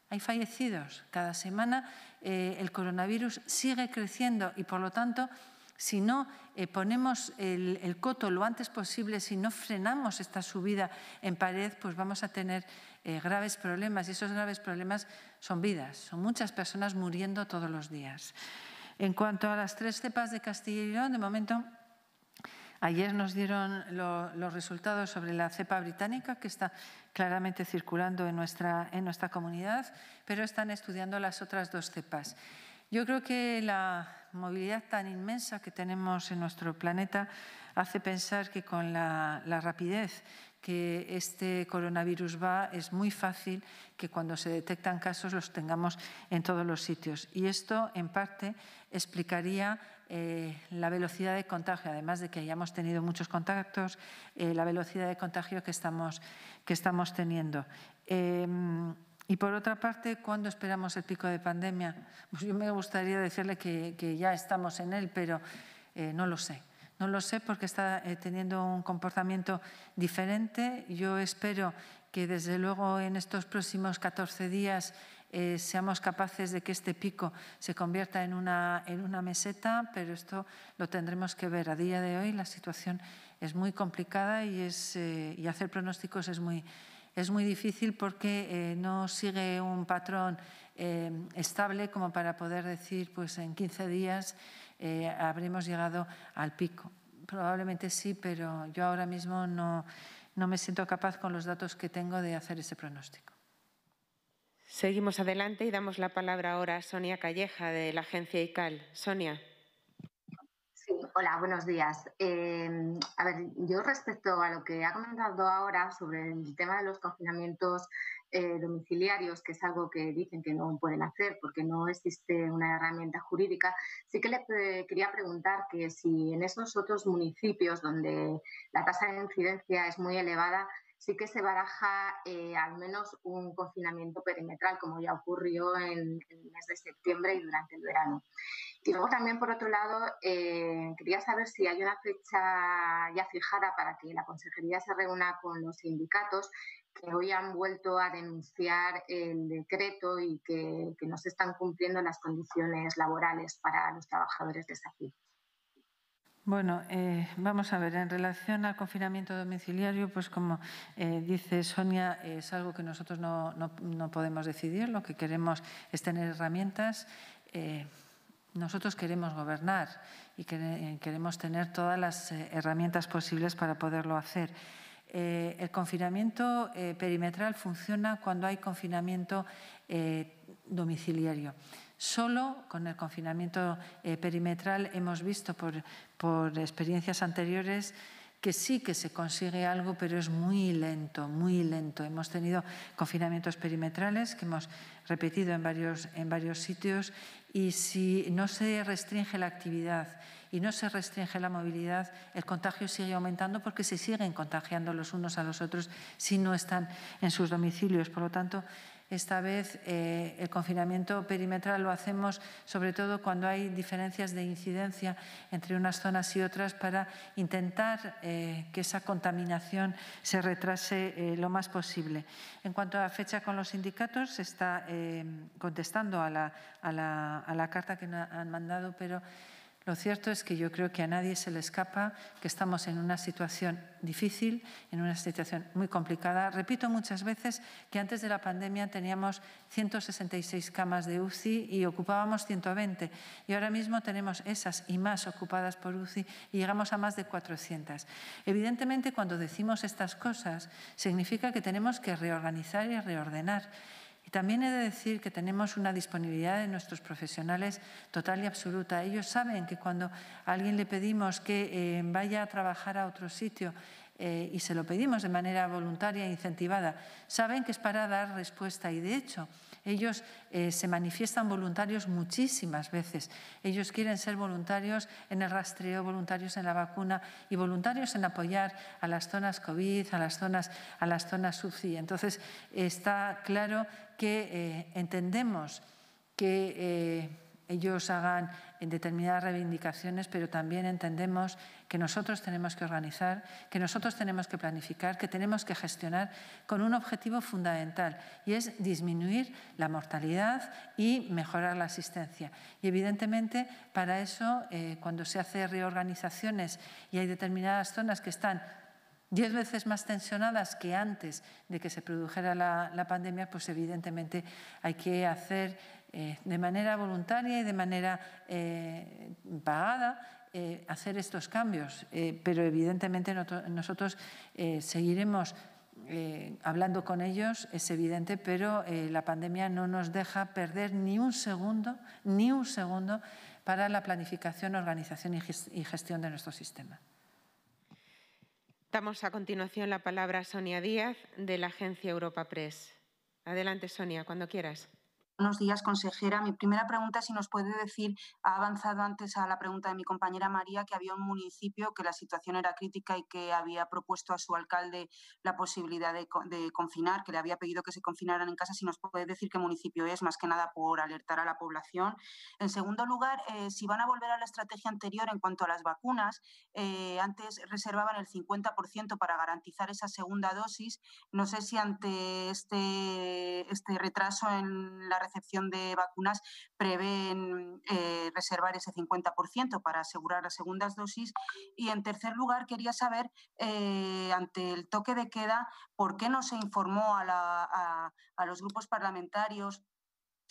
hay fallecidos, cada semana eh, el coronavirus sigue creciendo y por lo tanto, si no eh, ponemos el, coto lo antes posible, si no frenamos esta subida en pared, pues vamos a tener eh, graves problemas y esos graves problemas son vidas, son muchas personas muriendo todos los días. En cuanto a las tres cepas de Castilla y León, de momento Ayer nos dieron los resultados sobre la cepa británica, que está claramente circulando en nuestra, en nuestra comunidad, pero están estudiando las otras dos cepas. Yo creo que la movilidad tan inmensa que tenemos en nuestro planeta hace pensar que con la rapidez que este coronavirus va, es muy fácil que cuando se detectan casos los tengamos en todos los sitios. Y esto, en parte, explicaría eh, la velocidad de contagio, además de que hayamos tenido muchos contactos, eh, la velocidad de contagio que estamos, que estamos teniendo. Eh, y por otra parte, ¿cuándo esperamos el pico de pandemia? Pues yo me gustaría decirle que ya estamos en él, pero no lo sé. No lo sé porque está eh, teniendo un comportamiento diferente. Yo espero que desde luego en estos próximos 14 días eh, seamos capaces de que este pico se convierta en una, en una meseta, pero esto lo tendremos que ver. A día de hoy la situación es muy complicada y, es, eh, y hacer pronósticos es muy, es muy difícil porque no sigue un patrón estable como para poder decir pues, en 15 días eh, habremos llegado al pico. Probablemente sí, pero yo ahora mismo no, me siento capaz con los datos que tengo de hacer ese pronóstico. Seguimos adelante y damos la palabra ahora a Sonia Calleja de la agencia ICAL. Sonia. Sí, hola, buenos días. Eh, a ver, yo respecto a lo que ha comentado ahora sobre el tema de los confinamientos eh, domiciliarios, que es algo que dicen que no pueden hacer porque no existe una herramienta jurídica, sí que le quería preguntar que si en esos otros municipios donde la tasa de incidencia es muy elevada, sí que se baraja eh, al menos un confinamiento perimetral, como ya ocurrió en, el mes de septiembre y durante el verano. Y luego también, por otro lado, eh, quería saber si hay una fecha ya fijada para que la consejería se reúna con los sindicatos que hoy han vuelto a denunciar el decreto y que, no se están cumpliendo las condiciones laborales para los trabajadores de SACIR. Bueno, eh, vamos a ver, en relación al confinamiento domiciliario, pues como eh, dice Sonia, es algo que nosotros no, podemos decidir, lo que queremos es tener herramientas. Eh, nosotros queremos gobernar y queremos tener todas las herramientas posibles para poderlo hacer. Eh, el confinamiento eh, perimetral funciona cuando hay confinamiento eh, domiciliario. Solo con el confinamiento perimetral hemos visto por, experiencias anteriores que sí que se consigue algo, pero es muy lento, muy lento. Hemos tenido confinamientos perimetrales que hemos repetido en varios, en varios sitios y si no se restringe la actividad, y no se restringe la movilidad, el contagio sigue aumentando porque se siguen contagiando los unos a los otros si no están en sus domicilios. Por lo tanto, esta vez eh, el confinamiento perimetral lo hacemos sobre todo cuando hay diferencias de incidencia entre unas zonas y otras para intentar eh, que esa contaminación se retrase eh, lo más posible. En cuanto a la fecha con los sindicatos, se está contestando a la, a la carta que han mandado, pero lo cierto es que yo creo que a nadie se le escapa que estamos en una situación difícil, en una situación muy complicada. Repito muchas veces que antes de la pandemia teníamos 166 camas de UCI y ocupábamos 120 y ahora mismo tenemos esas y más ocupadas por UCI y llegamos a más de 400. Evidentemente, cuando decimos estas cosas, significa que tenemos que reorganizar y reordenar. También he de decir que tenemos una disponibilidad de nuestros profesionales total y absoluta. Ellos saben que cuando a alguien le pedimos que eh, vaya a trabajar a otro sitio eh, y se lo pedimos de manera voluntaria e incentivada, saben que es para dar respuesta y, de hecho, ellos eh, se manifiestan voluntarios muchísimas veces. Ellos quieren ser voluntarios en el rastreo, voluntarios en la vacuna y voluntarios en apoyar a las zonas COVID, a las zonas, a las zonas Entonces, está claro que eh, entendemos que eh, ellos hagan en determinadas reivindicaciones, pero también entendemos que nosotros tenemos que organizar, que nosotros tenemos que planificar, que tenemos que gestionar con un objetivo fundamental y es disminuir la mortalidad y mejorar la asistencia. Y evidentemente para eso, eh, cuando se hace reorganizaciones y hay determinadas zonas que están diez veces más tensionadas que antes de que se produjera la pandemia, pues evidentemente hay que hacer eh, de manera voluntaria y de manera eh, pagada eh, hacer estos cambios, pero evidentemente nosotros seguiremos hablando con ellos, es evidente, pero la pandemia no nos deja perder ni un segundo, ni un segundo para la planificación, organización y gestión de nuestro sistema. Damos a continuación la palabra a Sonia Díaz de la agencia Europa Press. Adelante, Sonia, cuando quieras. Buenos días, consejera. Mi primera pregunta es si nos puede decir, ha avanzado antes a la pregunta de mi compañera María, que había un municipio que la situación era crítica y que había propuesto a su alcalde la posibilidad de, confinar, que le había pedido que se confinaran en casa. Si nos puede decir qué municipio es, más que nada por alertar a la población. En segundo lugar, eh, si van a volver a la estrategia anterior en cuanto a las vacunas, eh, antes reservaban el 50% para garantizar esa segunda dosis. No sé si ante este, este retraso en la excepción de vacunas prevén eh, reservar ese 50% para asegurar las segundas dosis. Y en tercer lugar, quería saber, eh, ante el toque de queda, por qué no se informó a, los grupos parlamentarios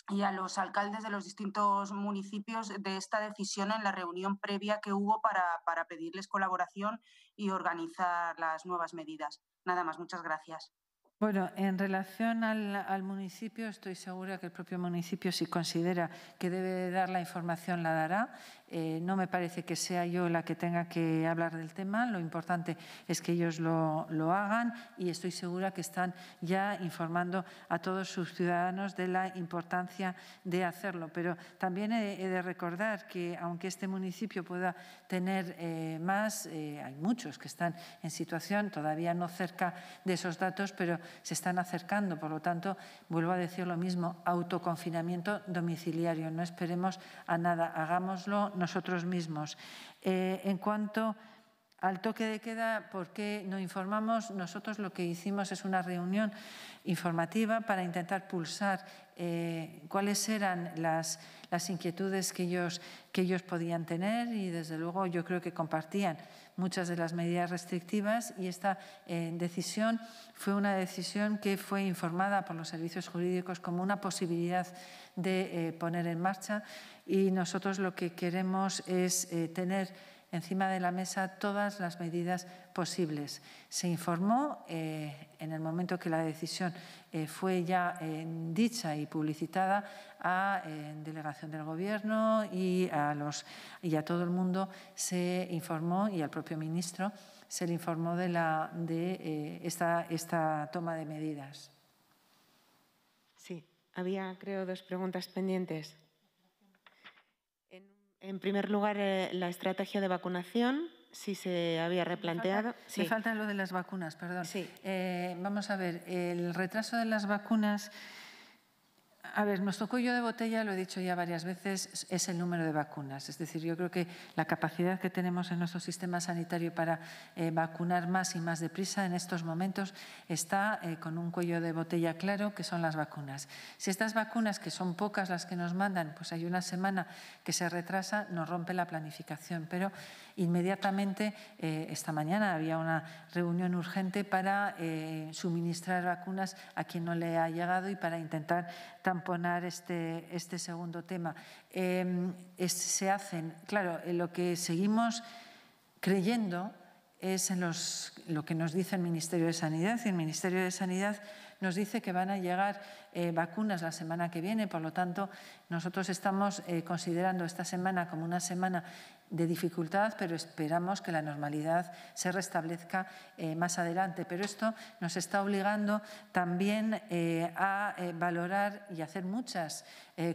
y a los alcaldes de los distintos municipios de esta decisión en la reunión previa que hubo para pedirles colaboración y organizar las nuevas medidas. Nada más, muchas gracias. Bueno, en relación al, al, municipio, estoy segura que el propio municipio, si considera que debe dar la información, la dará. Eh, no me parece que sea yo la que tenga que hablar del tema, lo importante es que ellos lo, hagan y estoy segura que están ya informando a todos sus ciudadanos de la importancia de hacerlo. Pero también he, de recordar que aunque este municipio pueda tener eh, más, eh, hay muchos que están en situación todavía no cerca de esos datos, pero se están acercando. Por lo tanto, vuelvo a decir lo mismo, autoconfinamiento domiciliario. No esperemos a nada, hagámoslo nosotros mismos. Eh, en cuanto al toque de queda, ¿por qué no informamos? Nosotros lo que hicimos es una reunión informativa para intentar pulsar eh, cuáles eran las, inquietudes que ellos, que ellos podían tener y, desde luego, yo creo que compartían muchas de las medidas restrictivas y esta eh, decisión fue una decisión que fue informada por los servicios jurídicos como una posibilidad de eh, poner en marcha y nosotros lo que queremos es eh, tener encima de la mesa todas las medidas posibles. Se informó eh, en el momento que la decisión eh, fue ya eh, dicha y publicitada a delegación del Gobierno y a, los, y a todo el mundo se informó y al propio ministro se le informó de, la, de esta, esta toma de medidas. Sí, había creo dos preguntas pendientes. En primer lugar, eh, la estrategia de vacunación, si se había replanteado. Me falta, lo de las vacunas, perdón. Sí. Eh, vamos a ver, el retraso de las vacunas a ver, nuestro cuello de botella, lo he dicho ya varias veces, es el número de vacunas. Es decir, yo creo que la capacidad que tenemos en nuestro sistema sanitario para eh, vacunar más y más deprisa en estos momentos está eh, con un cuello de botella claro, que son las vacunas. Si estas vacunas, que son pocas las que nos mandan, pues hay una semana que se retrasa, nos rompe la planificación. Pero Inmediatamente, eh, esta mañana había una reunión urgente para eh, suministrar vacunas a quien no le ha llegado y para intentar tamponar este, este segundo tema. Em, se hacen, claro, eh, lo que seguimos creyendo es en los, lo que nos dice el Ministerio de Sanidad y el Ministerio de Sanidad nos dice que van a llegar vacunas la semana que viene. Por lo tanto, nosotros estamos considerando esta semana como una semana de dificultad, pero esperamos que la normalidad se restablezca eh, más adelante. Pero esto nos está obligando también eh, a eh, valorar y hacer muchas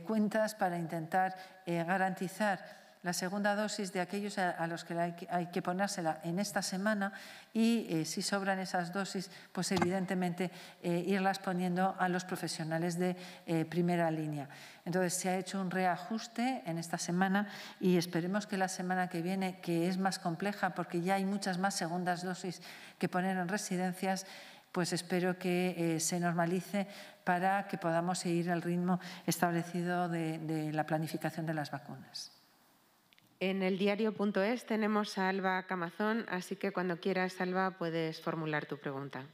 cuentas para intentar garantizar la segunda dosis de aquellos a, los que hay, que ponérsela en esta semana y eh, si sobran esas dosis, pues evidentemente eh, irlas poniendo a los profesionales de eh, primera línea. Entonces se ha hecho un reajuste en esta semana y esperemos que la semana que viene, que es más compleja porque ya hay muchas más segundas dosis que poner en residencias, pues espero que se normalice para que podamos seguir al ritmo establecido de la planificación de las vacunas. En el diario.es tenemos a Alba Camazón, así que cuando quieras, Alba, puedes formular tu pregunta.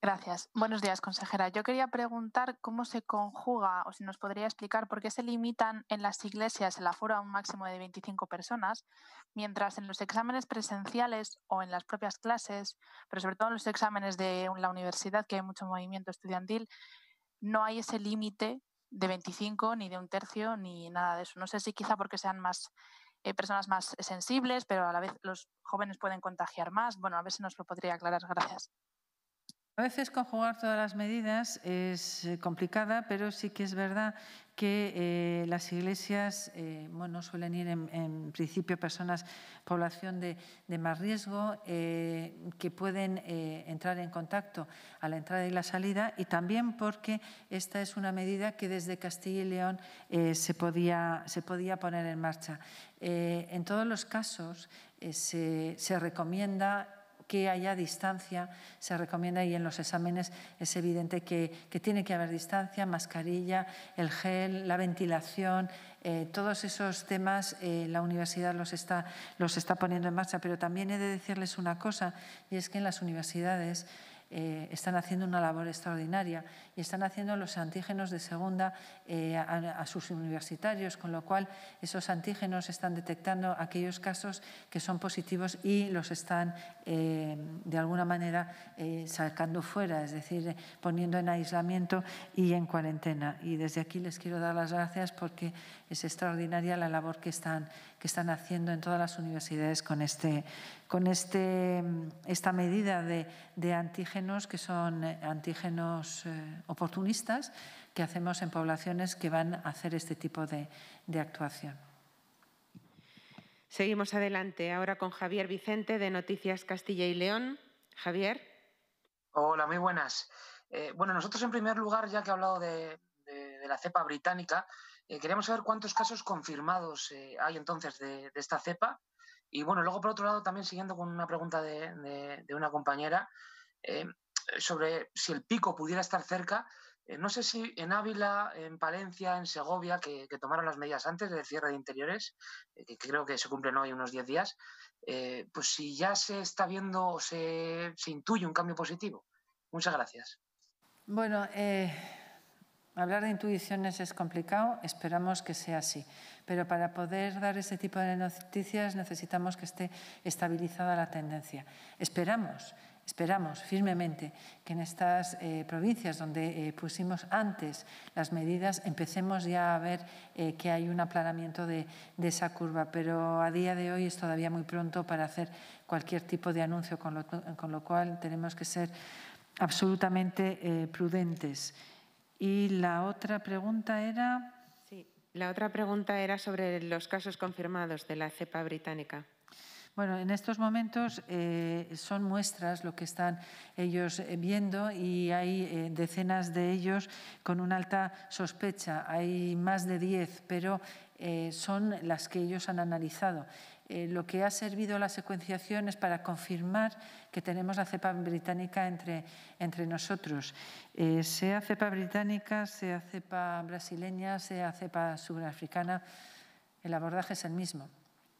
Gracias. Buenos días, consejera. Yo quería preguntar cómo se conjuga o si nos podría explicar por qué se limitan en las iglesias el aforo a un máximo de 25 personas, mientras en los exámenes presenciales o en las propias clases, pero sobre todo en los exámenes de la universidad, que hay mucho movimiento estudiantil, no hay ese límite de 25 ni de un tercio ni nada de eso. No sé si quizá porque sean más eh, personas más sensibles, pero a la vez los jóvenes pueden contagiar más. Bueno, a ver si nos lo podría aclarar. Gracias. A veces conjugar todas las medidas es eh, complicada, pero sí que es verdad que eh, las iglesias eh, bueno, suelen ir en, principio personas, población de, de más riesgo, que pueden entrar en contacto a la entrada y la salida, y también porque esta es una medida que desde Castilla y León se, podía, se podía poner en marcha. en todos los casos se, se recomienda que haya distancia, se recomienda y en los exámenes es evidente que, tiene que haber distancia, mascarilla, el gel, la ventilación, eh, todos esos temas eh, la universidad los está, los está poniendo en marcha. Pero también he de decirles una cosa y es que en las universidades eh, están haciendo una labor extraordinaria y están haciendo los antígenos de segunda eh, a, sus universitarios, con lo cual esos antígenos están detectando aquellos casos que son positivos y los están eh, de alguna manera sacando fuera, es decir, poniendo en aislamiento y en cuarentena. Y desde aquí les quiero dar las gracias porque es extraordinaria la labor que están que están haciendo en todas las universidades con, este, con este, esta medida de, antígenos que son eh, antígenos eh, oportunistas que hacemos en poblaciones que van a hacer este tipo de, actuación. Seguimos adelante ahora con Javier Vicente de Noticias Castilla y León. Javier. Hola, muy buenas. Eh, bueno, nosotros en primer lugar, ya que he hablado de la cepa británica, eh, queríamos saber cuántos casos confirmados eh, hay entonces de, esta cepa. Y bueno, luego por otro lado, también siguiendo con una pregunta de, una compañera eh, sobre si el pico pudiera estar cerca. no sé si en Ávila, en Palencia, en Segovia, que, tomaron las medidas antes del cierre de interiores, que creo que se cumplen hoy unos 10 días, pues si ya se está viendo o se, intuye un cambio positivo. Muchas gracias. Bueno, eh, Hablar de intuiciones es complicado, esperamos que sea así, pero para poder dar ese tipo de noticias necesitamos que esté estabilizada la tendencia. Esperamos, esperamos firmemente que en estas eh, provincias donde eh, pusimos antes las medidas empecemos ya a ver eh, que hay un aplanamiento de, esa curva, pero a día de hoy es todavía muy pronto para hacer cualquier tipo de anuncio, con lo, con lo cual tenemos que ser absolutamente prudentes. Y la otra pregunta era... Sí, la otra pregunta era sobre los casos confirmados de la cepa británica. Bueno, en estos momentos eh, son muestras lo que están ellos eh, viendo y hay eh, decenas de ellos con una alta sospecha. Hay más de 10, pero son las que ellos han analizado. lo que ha servido la secuenciación es para confirmar que tenemos la cepa británica entre, entre nosotros. Eh, sea cepa británica, sea cepa brasileña, sea cepa surafricana, el abordaje es el mismo.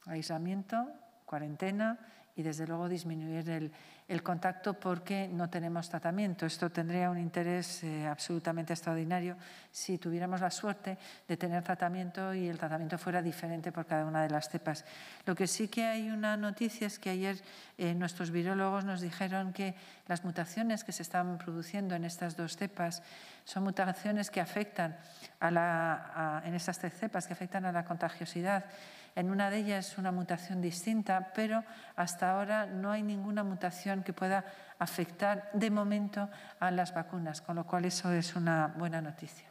Aislamiento, cuarentena y desde luego disminuir el, el contacto porque no tenemos tratamiento. Esto tendría un interés eh, absolutamente extraordinario si tuviéramos la suerte de tener tratamiento y el tratamiento fuera diferente por cada una de las cepas. Lo que sí que hay una noticia es que ayer eh, nuestros virólogos nos dijeron que las mutaciones que se están produciendo en estas dos cepas son mutaciones que afectan a la, en estas cepas, que afectan a la contagiosidad en una de ellas es una mutación distinta, pero hasta ahora no hay ninguna mutación que pueda afectar de momento a las vacunas, con lo cual eso es una buena noticia.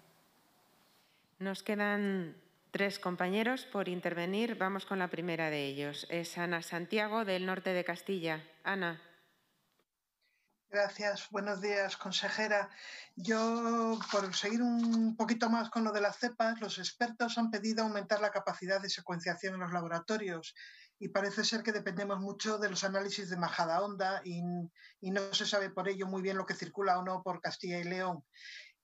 Nos quedan tres compañeros por intervenir. Vamos con la primera de ellos. Es Ana Santiago, del norte de Castilla. Ana. Gracias, buenos días, consejera. Yo, por seguir un poquito más con lo de las cepas, los expertos han pedido aumentar la capacidad de secuenciación en los laboratorios y parece ser que dependemos mucho de los análisis de majada onda y, y no se sabe por ello muy bien lo que circula o no por Castilla y León.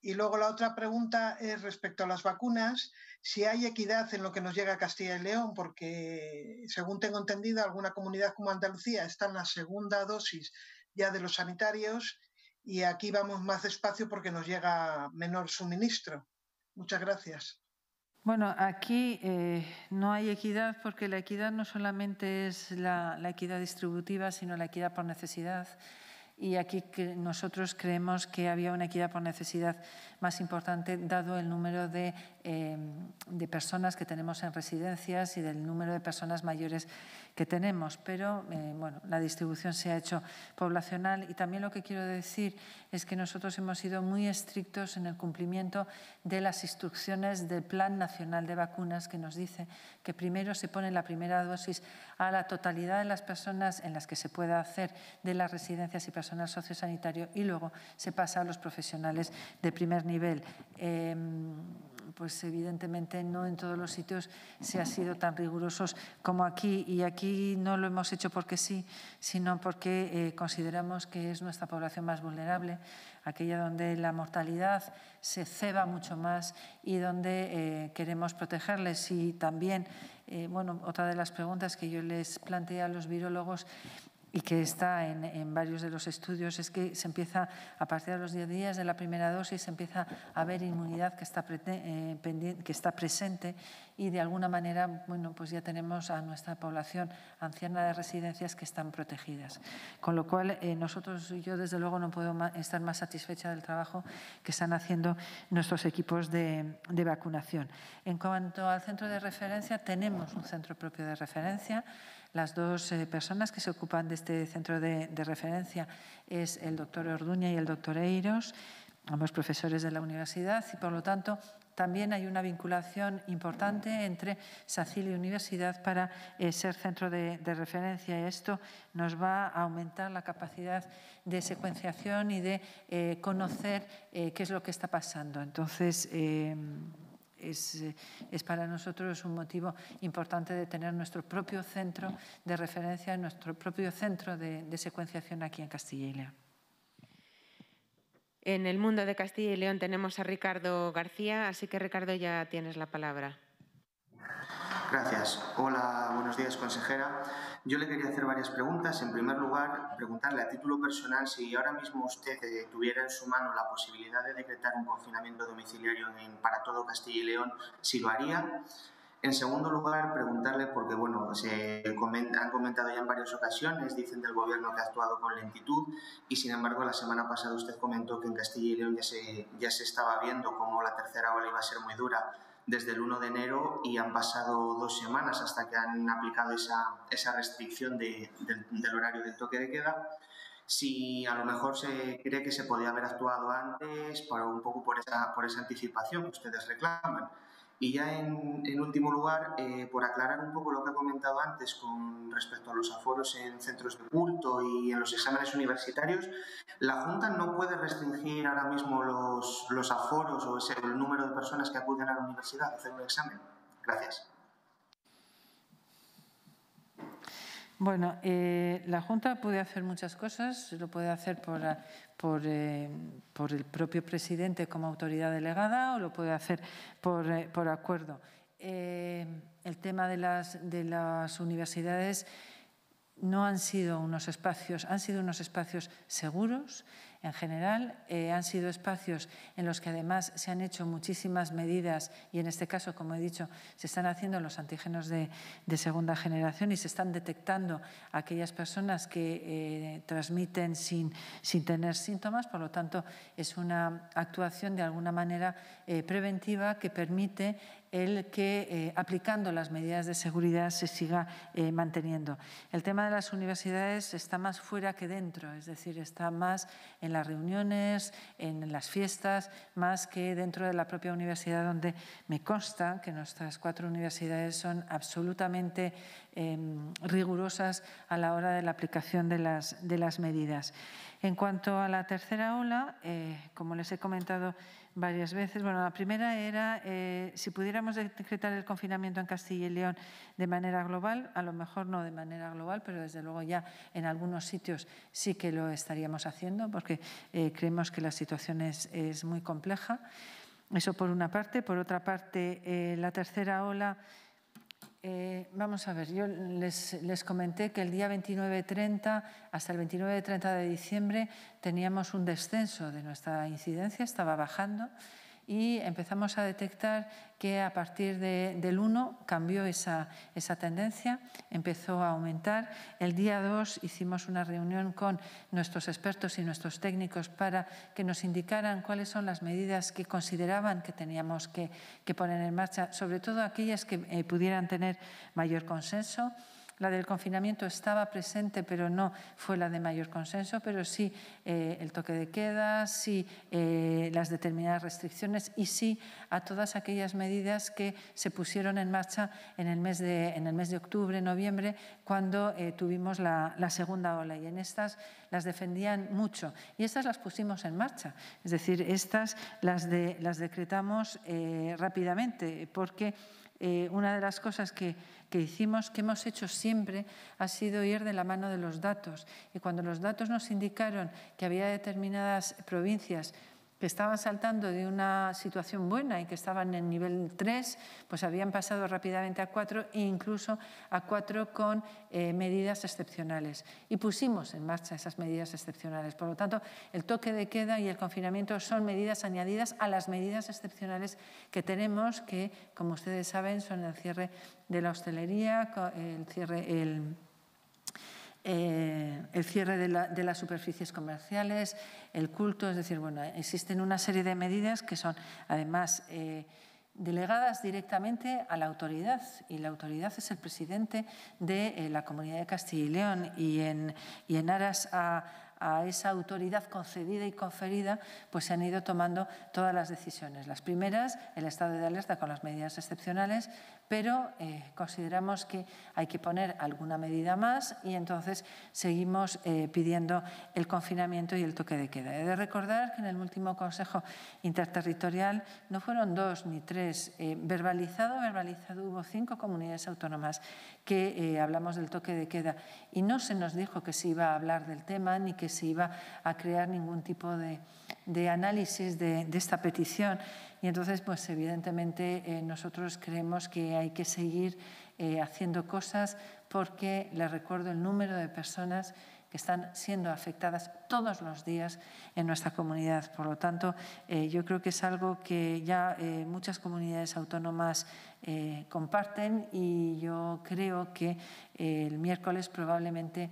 Y luego la otra pregunta es respecto a las vacunas, si hay equidad en lo que nos llega a Castilla y León, porque según tengo entendido, alguna comunidad como Andalucía está en la segunda dosis ya de los sanitarios y aquí vamos más despacio porque nos llega menor suministro. Muchas gracias. Bueno, aquí eh, no hay equidad porque la equidad no solamente es la, equidad distributiva, sino la equidad por necesidad y aquí nosotros creemos que había una equidad por necesidad más importante dado el número de, eh, de, personas que tenemos en residencias y del número de personas mayores que tenemos, pero eh, bueno, la distribución se ha hecho poblacional y también lo que quiero decir es que nosotros hemos sido muy estrictos en el cumplimiento de las instrucciones del Plan Nacional de Vacunas que nos dice que primero se pone la primera dosis a la totalidad de las personas en las que se pueda hacer de las residencias y personal sociosanitario y luego se pasa a los profesionales de primer nivel. Em, pues evidentemente no en todos los sitios se ha sido tan rigurosos como aquí. Y aquí no lo hemos hecho porque sí, sino porque eh, consideramos que es nuestra población más vulnerable, aquella donde la mortalidad se ceba mucho más y donde eh, queremos protegerles. Y también, eh, bueno, otra de las preguntas que yo les planteé a los virólogos y que está en, varios de los estudios es que se empieza, a partir de los 10 días de la primera dosis, se empieza a ver inmunidad que está, eh, que está presente y de alguna manera, bueno, pues ya tenemos a nuestra población anciana de residencias que están protegidas. Con lo cual, eh, nosotros nosotros, yo desde luego no puedo estar más satisfecha del trabajo que están haciendo nuestros equipos de, de vacunación. En cuanto al centro de referencia, tenemos un centro propio de referencia las dos eh, personas que se ocupan de este centro de, referencia es el doctor Orduña y el doctor Eiros, ambos profesores de la universidad, y por lo tanto también hay una vinculación importante entre SACIL y universidad para eh, ser centro de, referencia. Esto nos va a aumentar la capacidad de secuenciación y de eh, conocer qué es lo que está pasando. Entonces, eh, es, para nosotros un motivo importante de tener nuestro propio centro de referencia, nuestro propio centro de, de secuenciación aquí en Castilla y León. En el mundo de Castilla y León tenemos a Ricardo García, así que Ricardo ya tienes la palabra. Gracias. Hola, buenos días, consejera. Yo le quería hacer varias preguntas. En primer lugar, preguntarle a título personal si ahora mismo usted eh, tuviera en su mano la posibilidad de decretar un confinamiento domiciliario en, para todo Castilla y León, si lo haría. En segundo lugar, preguntarle, porque bueno, se han comentado ya en varias ocasiones, dicen del gobierno que ha actuado con lentitud y sin embargo la semana pasada usted comentó que en Castilla y León ya se, ya se estaba viendo cómo la tercera ola iba a ser muy dura desde el 1 de enero y han pasado dos semanas hasta que han aplicado esa, esa restricción del, horario del toque de queda si a lo mejor se cree que se podía haber actuado antes para un poco por esa, por esa anticipación que ustedes reclaman. Y ya en, último lugar, eh, por aclarar un poco lo que ha comentado antes con respecto a los aforos en centros de culto y en los exámenes universitarios, la Junta no puede restringir ahora mismo los, los aforos o el número de personas que acuden a la universidad a hacer un examen. Gracias. Bueno, eh, la Junta puede hacer muchas cosas, lo puede hacer eh, por, el propio presidente como autoridad delegada o lo puede hacer por, eh, por acuerdo. el tema de las, de las universidades no han sido unos espacios, han sido unos espacios seguros en general, eh, han sido espacios en los que además se han hecho muchísimas medidas y en este caso, como he dicho, se están haciendo los antígenos de, segunda generación y se están detectando aquellas personas que eh, transmiten sin, sin, tener síntomas. Por lo tanto, es una actuación de alguna manera eh, preventiva que permite el que eh, aplicando las medidas de seguridad se siga eh, manteniendo. El tema de las universidades está más fuera que dentro, es decir, está más en las reuniones, en las fiestas, más que dentro de la propia universidad, donde me consta que nuestras cuatro universidades son absolutamente em, rigurosas a la hora de la aplicación de las, de las medidas. En cuanto a la tercera ola, eh, como les he comentado, varias veces. Bueno, la primera era eh, si pudiéramos decretar el confinamiento en Castilla y León de manera global, a lo mejor no de manera global, pero desde luego ya en algunos sitios sí que lo estaríamos haciendo porque eh, creemos que la situación es, muy compleja. Eso por una parte. Por otra parte, eh, la tercera ola eh, vamos a ver, yo les, les, comenté que el día 29-30, hasta el 29-30 de diciembre, teníamos un descenso de nuestra incidencia, estaba bajando y empezamos a detectar que a partir del 1 cambió esa, tendencia, empezó a aumentar. El día 2 hicimos una reunión con nuestros expertos y nuestros técnicos para que nos indicaran cuáles son las medidas que consideraban que teníamos que, poner en marcha, sobre todo aquellas que eh, pudieran tener mayor consenso. La del confinamiento estaba presente, pero no fue la de mayor consenso, pero sí eh, el toque de queda, sí eh, las determinadas restricciones y sí a todas aquellas medidas que se pusieron en marcha en el mes de, en el mes octubre, noviembre, cuando eh, tuvimos la, segunda ola. Y en estas las defendían mucho. Y estas las pusimos en marcha. Es decir, estas las, de, las decretamos rápidamente porque eh, una de las cosas que, hicimos, que hemos hecho siempre, ha sido ir de la mano de los datos. Y cuando los datos nos indicaron que había determinadas provincias que estaban saltando de una situación buena y que estaban en nivel 3, pues habían pasado rápidamente a 4 e incluso a 4 con eh, medidas excepcionales. Y pusimos en marcha esas medidas excepcionales. Por lo tanto, el toque de queda y el confinamiento son medidas añadidas a las medidas excepcionales que tenemos, que, como ustedes saben, son el cierre de la hostelería, el cierre... El, eh, el cierre de, las superficies comerciales, el culto, es decir, bueno, existen una serie de medidas que son además eh, delegadas directamente a la autoridad y la autoridad es el presidente de eh, la Comunidad de Castilla y León y en, y en aras a, a esa autoridad concedida y conferida, pues se han ido tomando todas las decisiones. Las primeras, el estado de alerta con las medidas excepcionales, pero eh, consideramos que hay que poner alguna medida más y entonces seguimos eh, pidiendo el confinamiento y el toque de queda. He de recordar que en el último Consejo Interterritorial no fueron dos ni tres, eh, verbalizado, verbalizado hubo cinco comunidades autónomas que hablamos del toque de queda y no se nos dijo que se iba a hablar del tema ni que se iba a crear ningún tipo de de análisis de, esta petición. Y entonces, pues evidentemente eh, nosotros creemos que hay que seguir eh, haciendo cosas porque, les recuerdo, el número de personas que están siendo afectadas todos los días en nuestra comunidad. Por lo tanto, eh, yo creo que es algo que ya muchas comunidades autónomas comparten y yo creo que el miércoles probablemente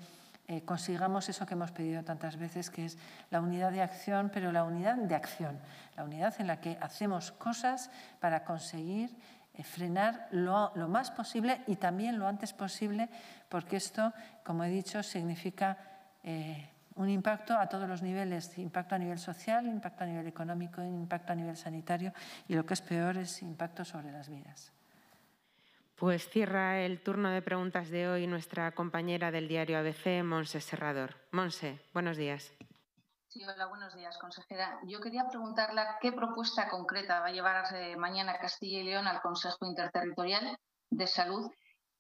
eh, consigamos eso que hemos pedido tantas veces, que es la unidad de acción, pero la unidad de acción, la unidad en la que hacemos cosas para conseguir eh, frenar lo, más posible y también lo antes posible, porque esto, como he dicho, significa eh, un impacto a todos los niveles, impacto a nivel social, impacto a nivel económico, impacto a nivel sanitario y lo que es peor es impacto sobre las vidas. Pues cierra el turno de preguntas de hoy nuestra compañera del diario ABC, Monse Serrador. Monse, buenos días. Sí, hola, buenos días, consejera. Yo quería preguntarle qué propuesta concreta va a llevar eh, mañana Castilla y León al Consejo Interterritorial de Salud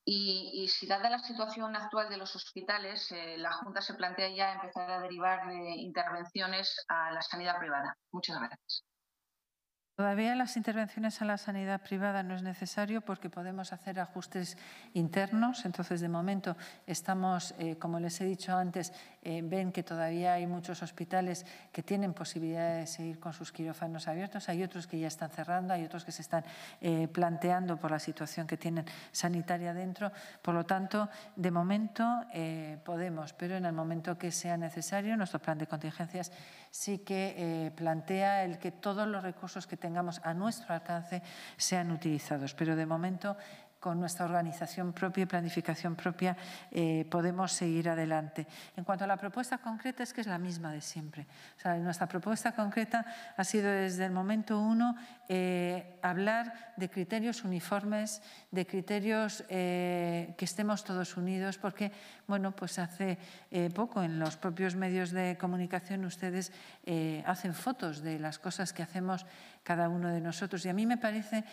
y, si, dada la situación actual de los hospitales, eh, la Junta se plantea ya empezar a derivar eh, intervenciones a la sanidad privada. Muchas gracias. Todavía las intervenciones a la sanidad privada no es necesario porque podemos hacer ajustes internos. Entonces, de momento, estamos, eh, como les he dicho antes, eh, ven que todavía hay muchos hospitales que tienen posibilidad de seguir con sus quirófanos abiertos. Hay otros que ya están cerrando, hay otros que se están eh, planteando por la situación que tienen sanitaria dentro. Por lo tanto, de momento podemos, pero en el momento que sea necesario, nuestro plan de contingencias sí que eh, plantea el que todos los recursos que tengamos a nuestro alcance sean utilizados. Pero de momento con nuestra organización propia y planificación propia eh, podemos seguir adelante. En cuanto a la propuesta concreta, es que es la misma de siempre. nuestra propuesta concreta ha sido desde el momento uno eh, hablar de criterios uniformes, de criterios eh, que estemos todos unidos, porque bueno, pues hace poco en los propios medios de comunicación ustedes hacen fotos de las cosas que hacemos cada uno de nosotros. Y a mí me parece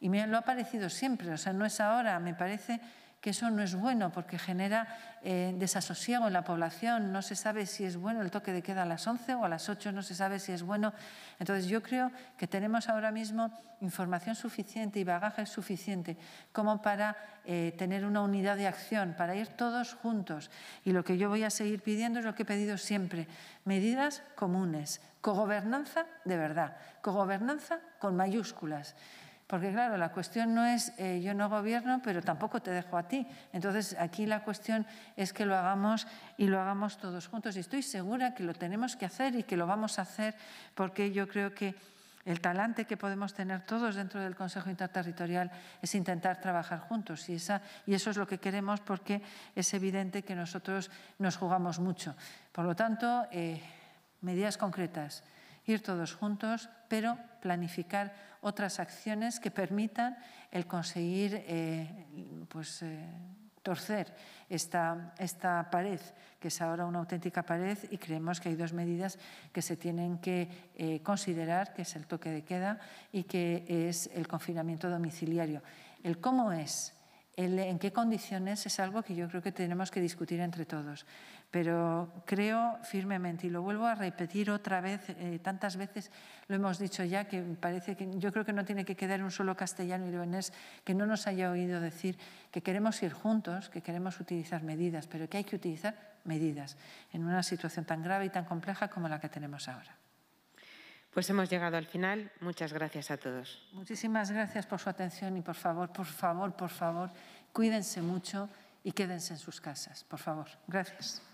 y me lo ha parecido siempre, o sea, no es ahora, me parece que eso no es bueno porque genera eh, desasosiego en la población, no se sabe si es bueno el toque de queda a las 11 o a las 8, no se sabe si es bueno. Entonces yo creo que tenemos ahora mismo información suficiente y bagaje suficiente como para eh, tener una unidad de acción, para ir todos juntos. Y lo que yo voy a seguir pidiendo es lo que he pedido siempre, medidas comunes, cogobernanza de verdad, cogobernanza con mayúsculas. Porque claro, la cuestión no es eh, yo no gobierno, pero tampoco te dejo a ti. Entonces aquí la cuestión es que lo hagamos y lo hagamos todos juntos. Y estoy segura que lo tenemos que hacer y que lo vamos a hacer porque yo creo que el talante que podemos tener todos dentro del Consejo Interterritorial es intentar trabajar juntos y, eso es lo que queremos porque es evidente que nosotros nos jugamos mucho. Por lo tanto, eh, medidas concretas, ir todos juntos, pero planificar otras acciones que permitan el conseguir eh, pues, eh, torcer esta, pared, que es ahora una auténtica pared, y creemos que hay dos medidas que se tienen que eh, considerar, que es el toque de queda y que es el confinamiento domiciliario. El cómo es, en qué condiciones, es algo que yo creo que tenemos que discutir entre todos. Pero creo firmemente, y lo vuelvo a repetir otra vez, eh, tantas veces lo hemos dicho ya, que parece que yo creo que no tiene que quedar un solo castellano y leonés que no nos haya oído decir que queremos ir juntos, que queremos utilizar medidas, pero que hay que utilizar medidas en una situación tan grave y tan compleja como la que tenemos ahora. Pues hemos llegado al final. Muchas gracias a todos. Muchísimas gracias por su atención y por favor, por favor, por favor, cuídense mucho y quédense en sus casas, por favor. Gracias.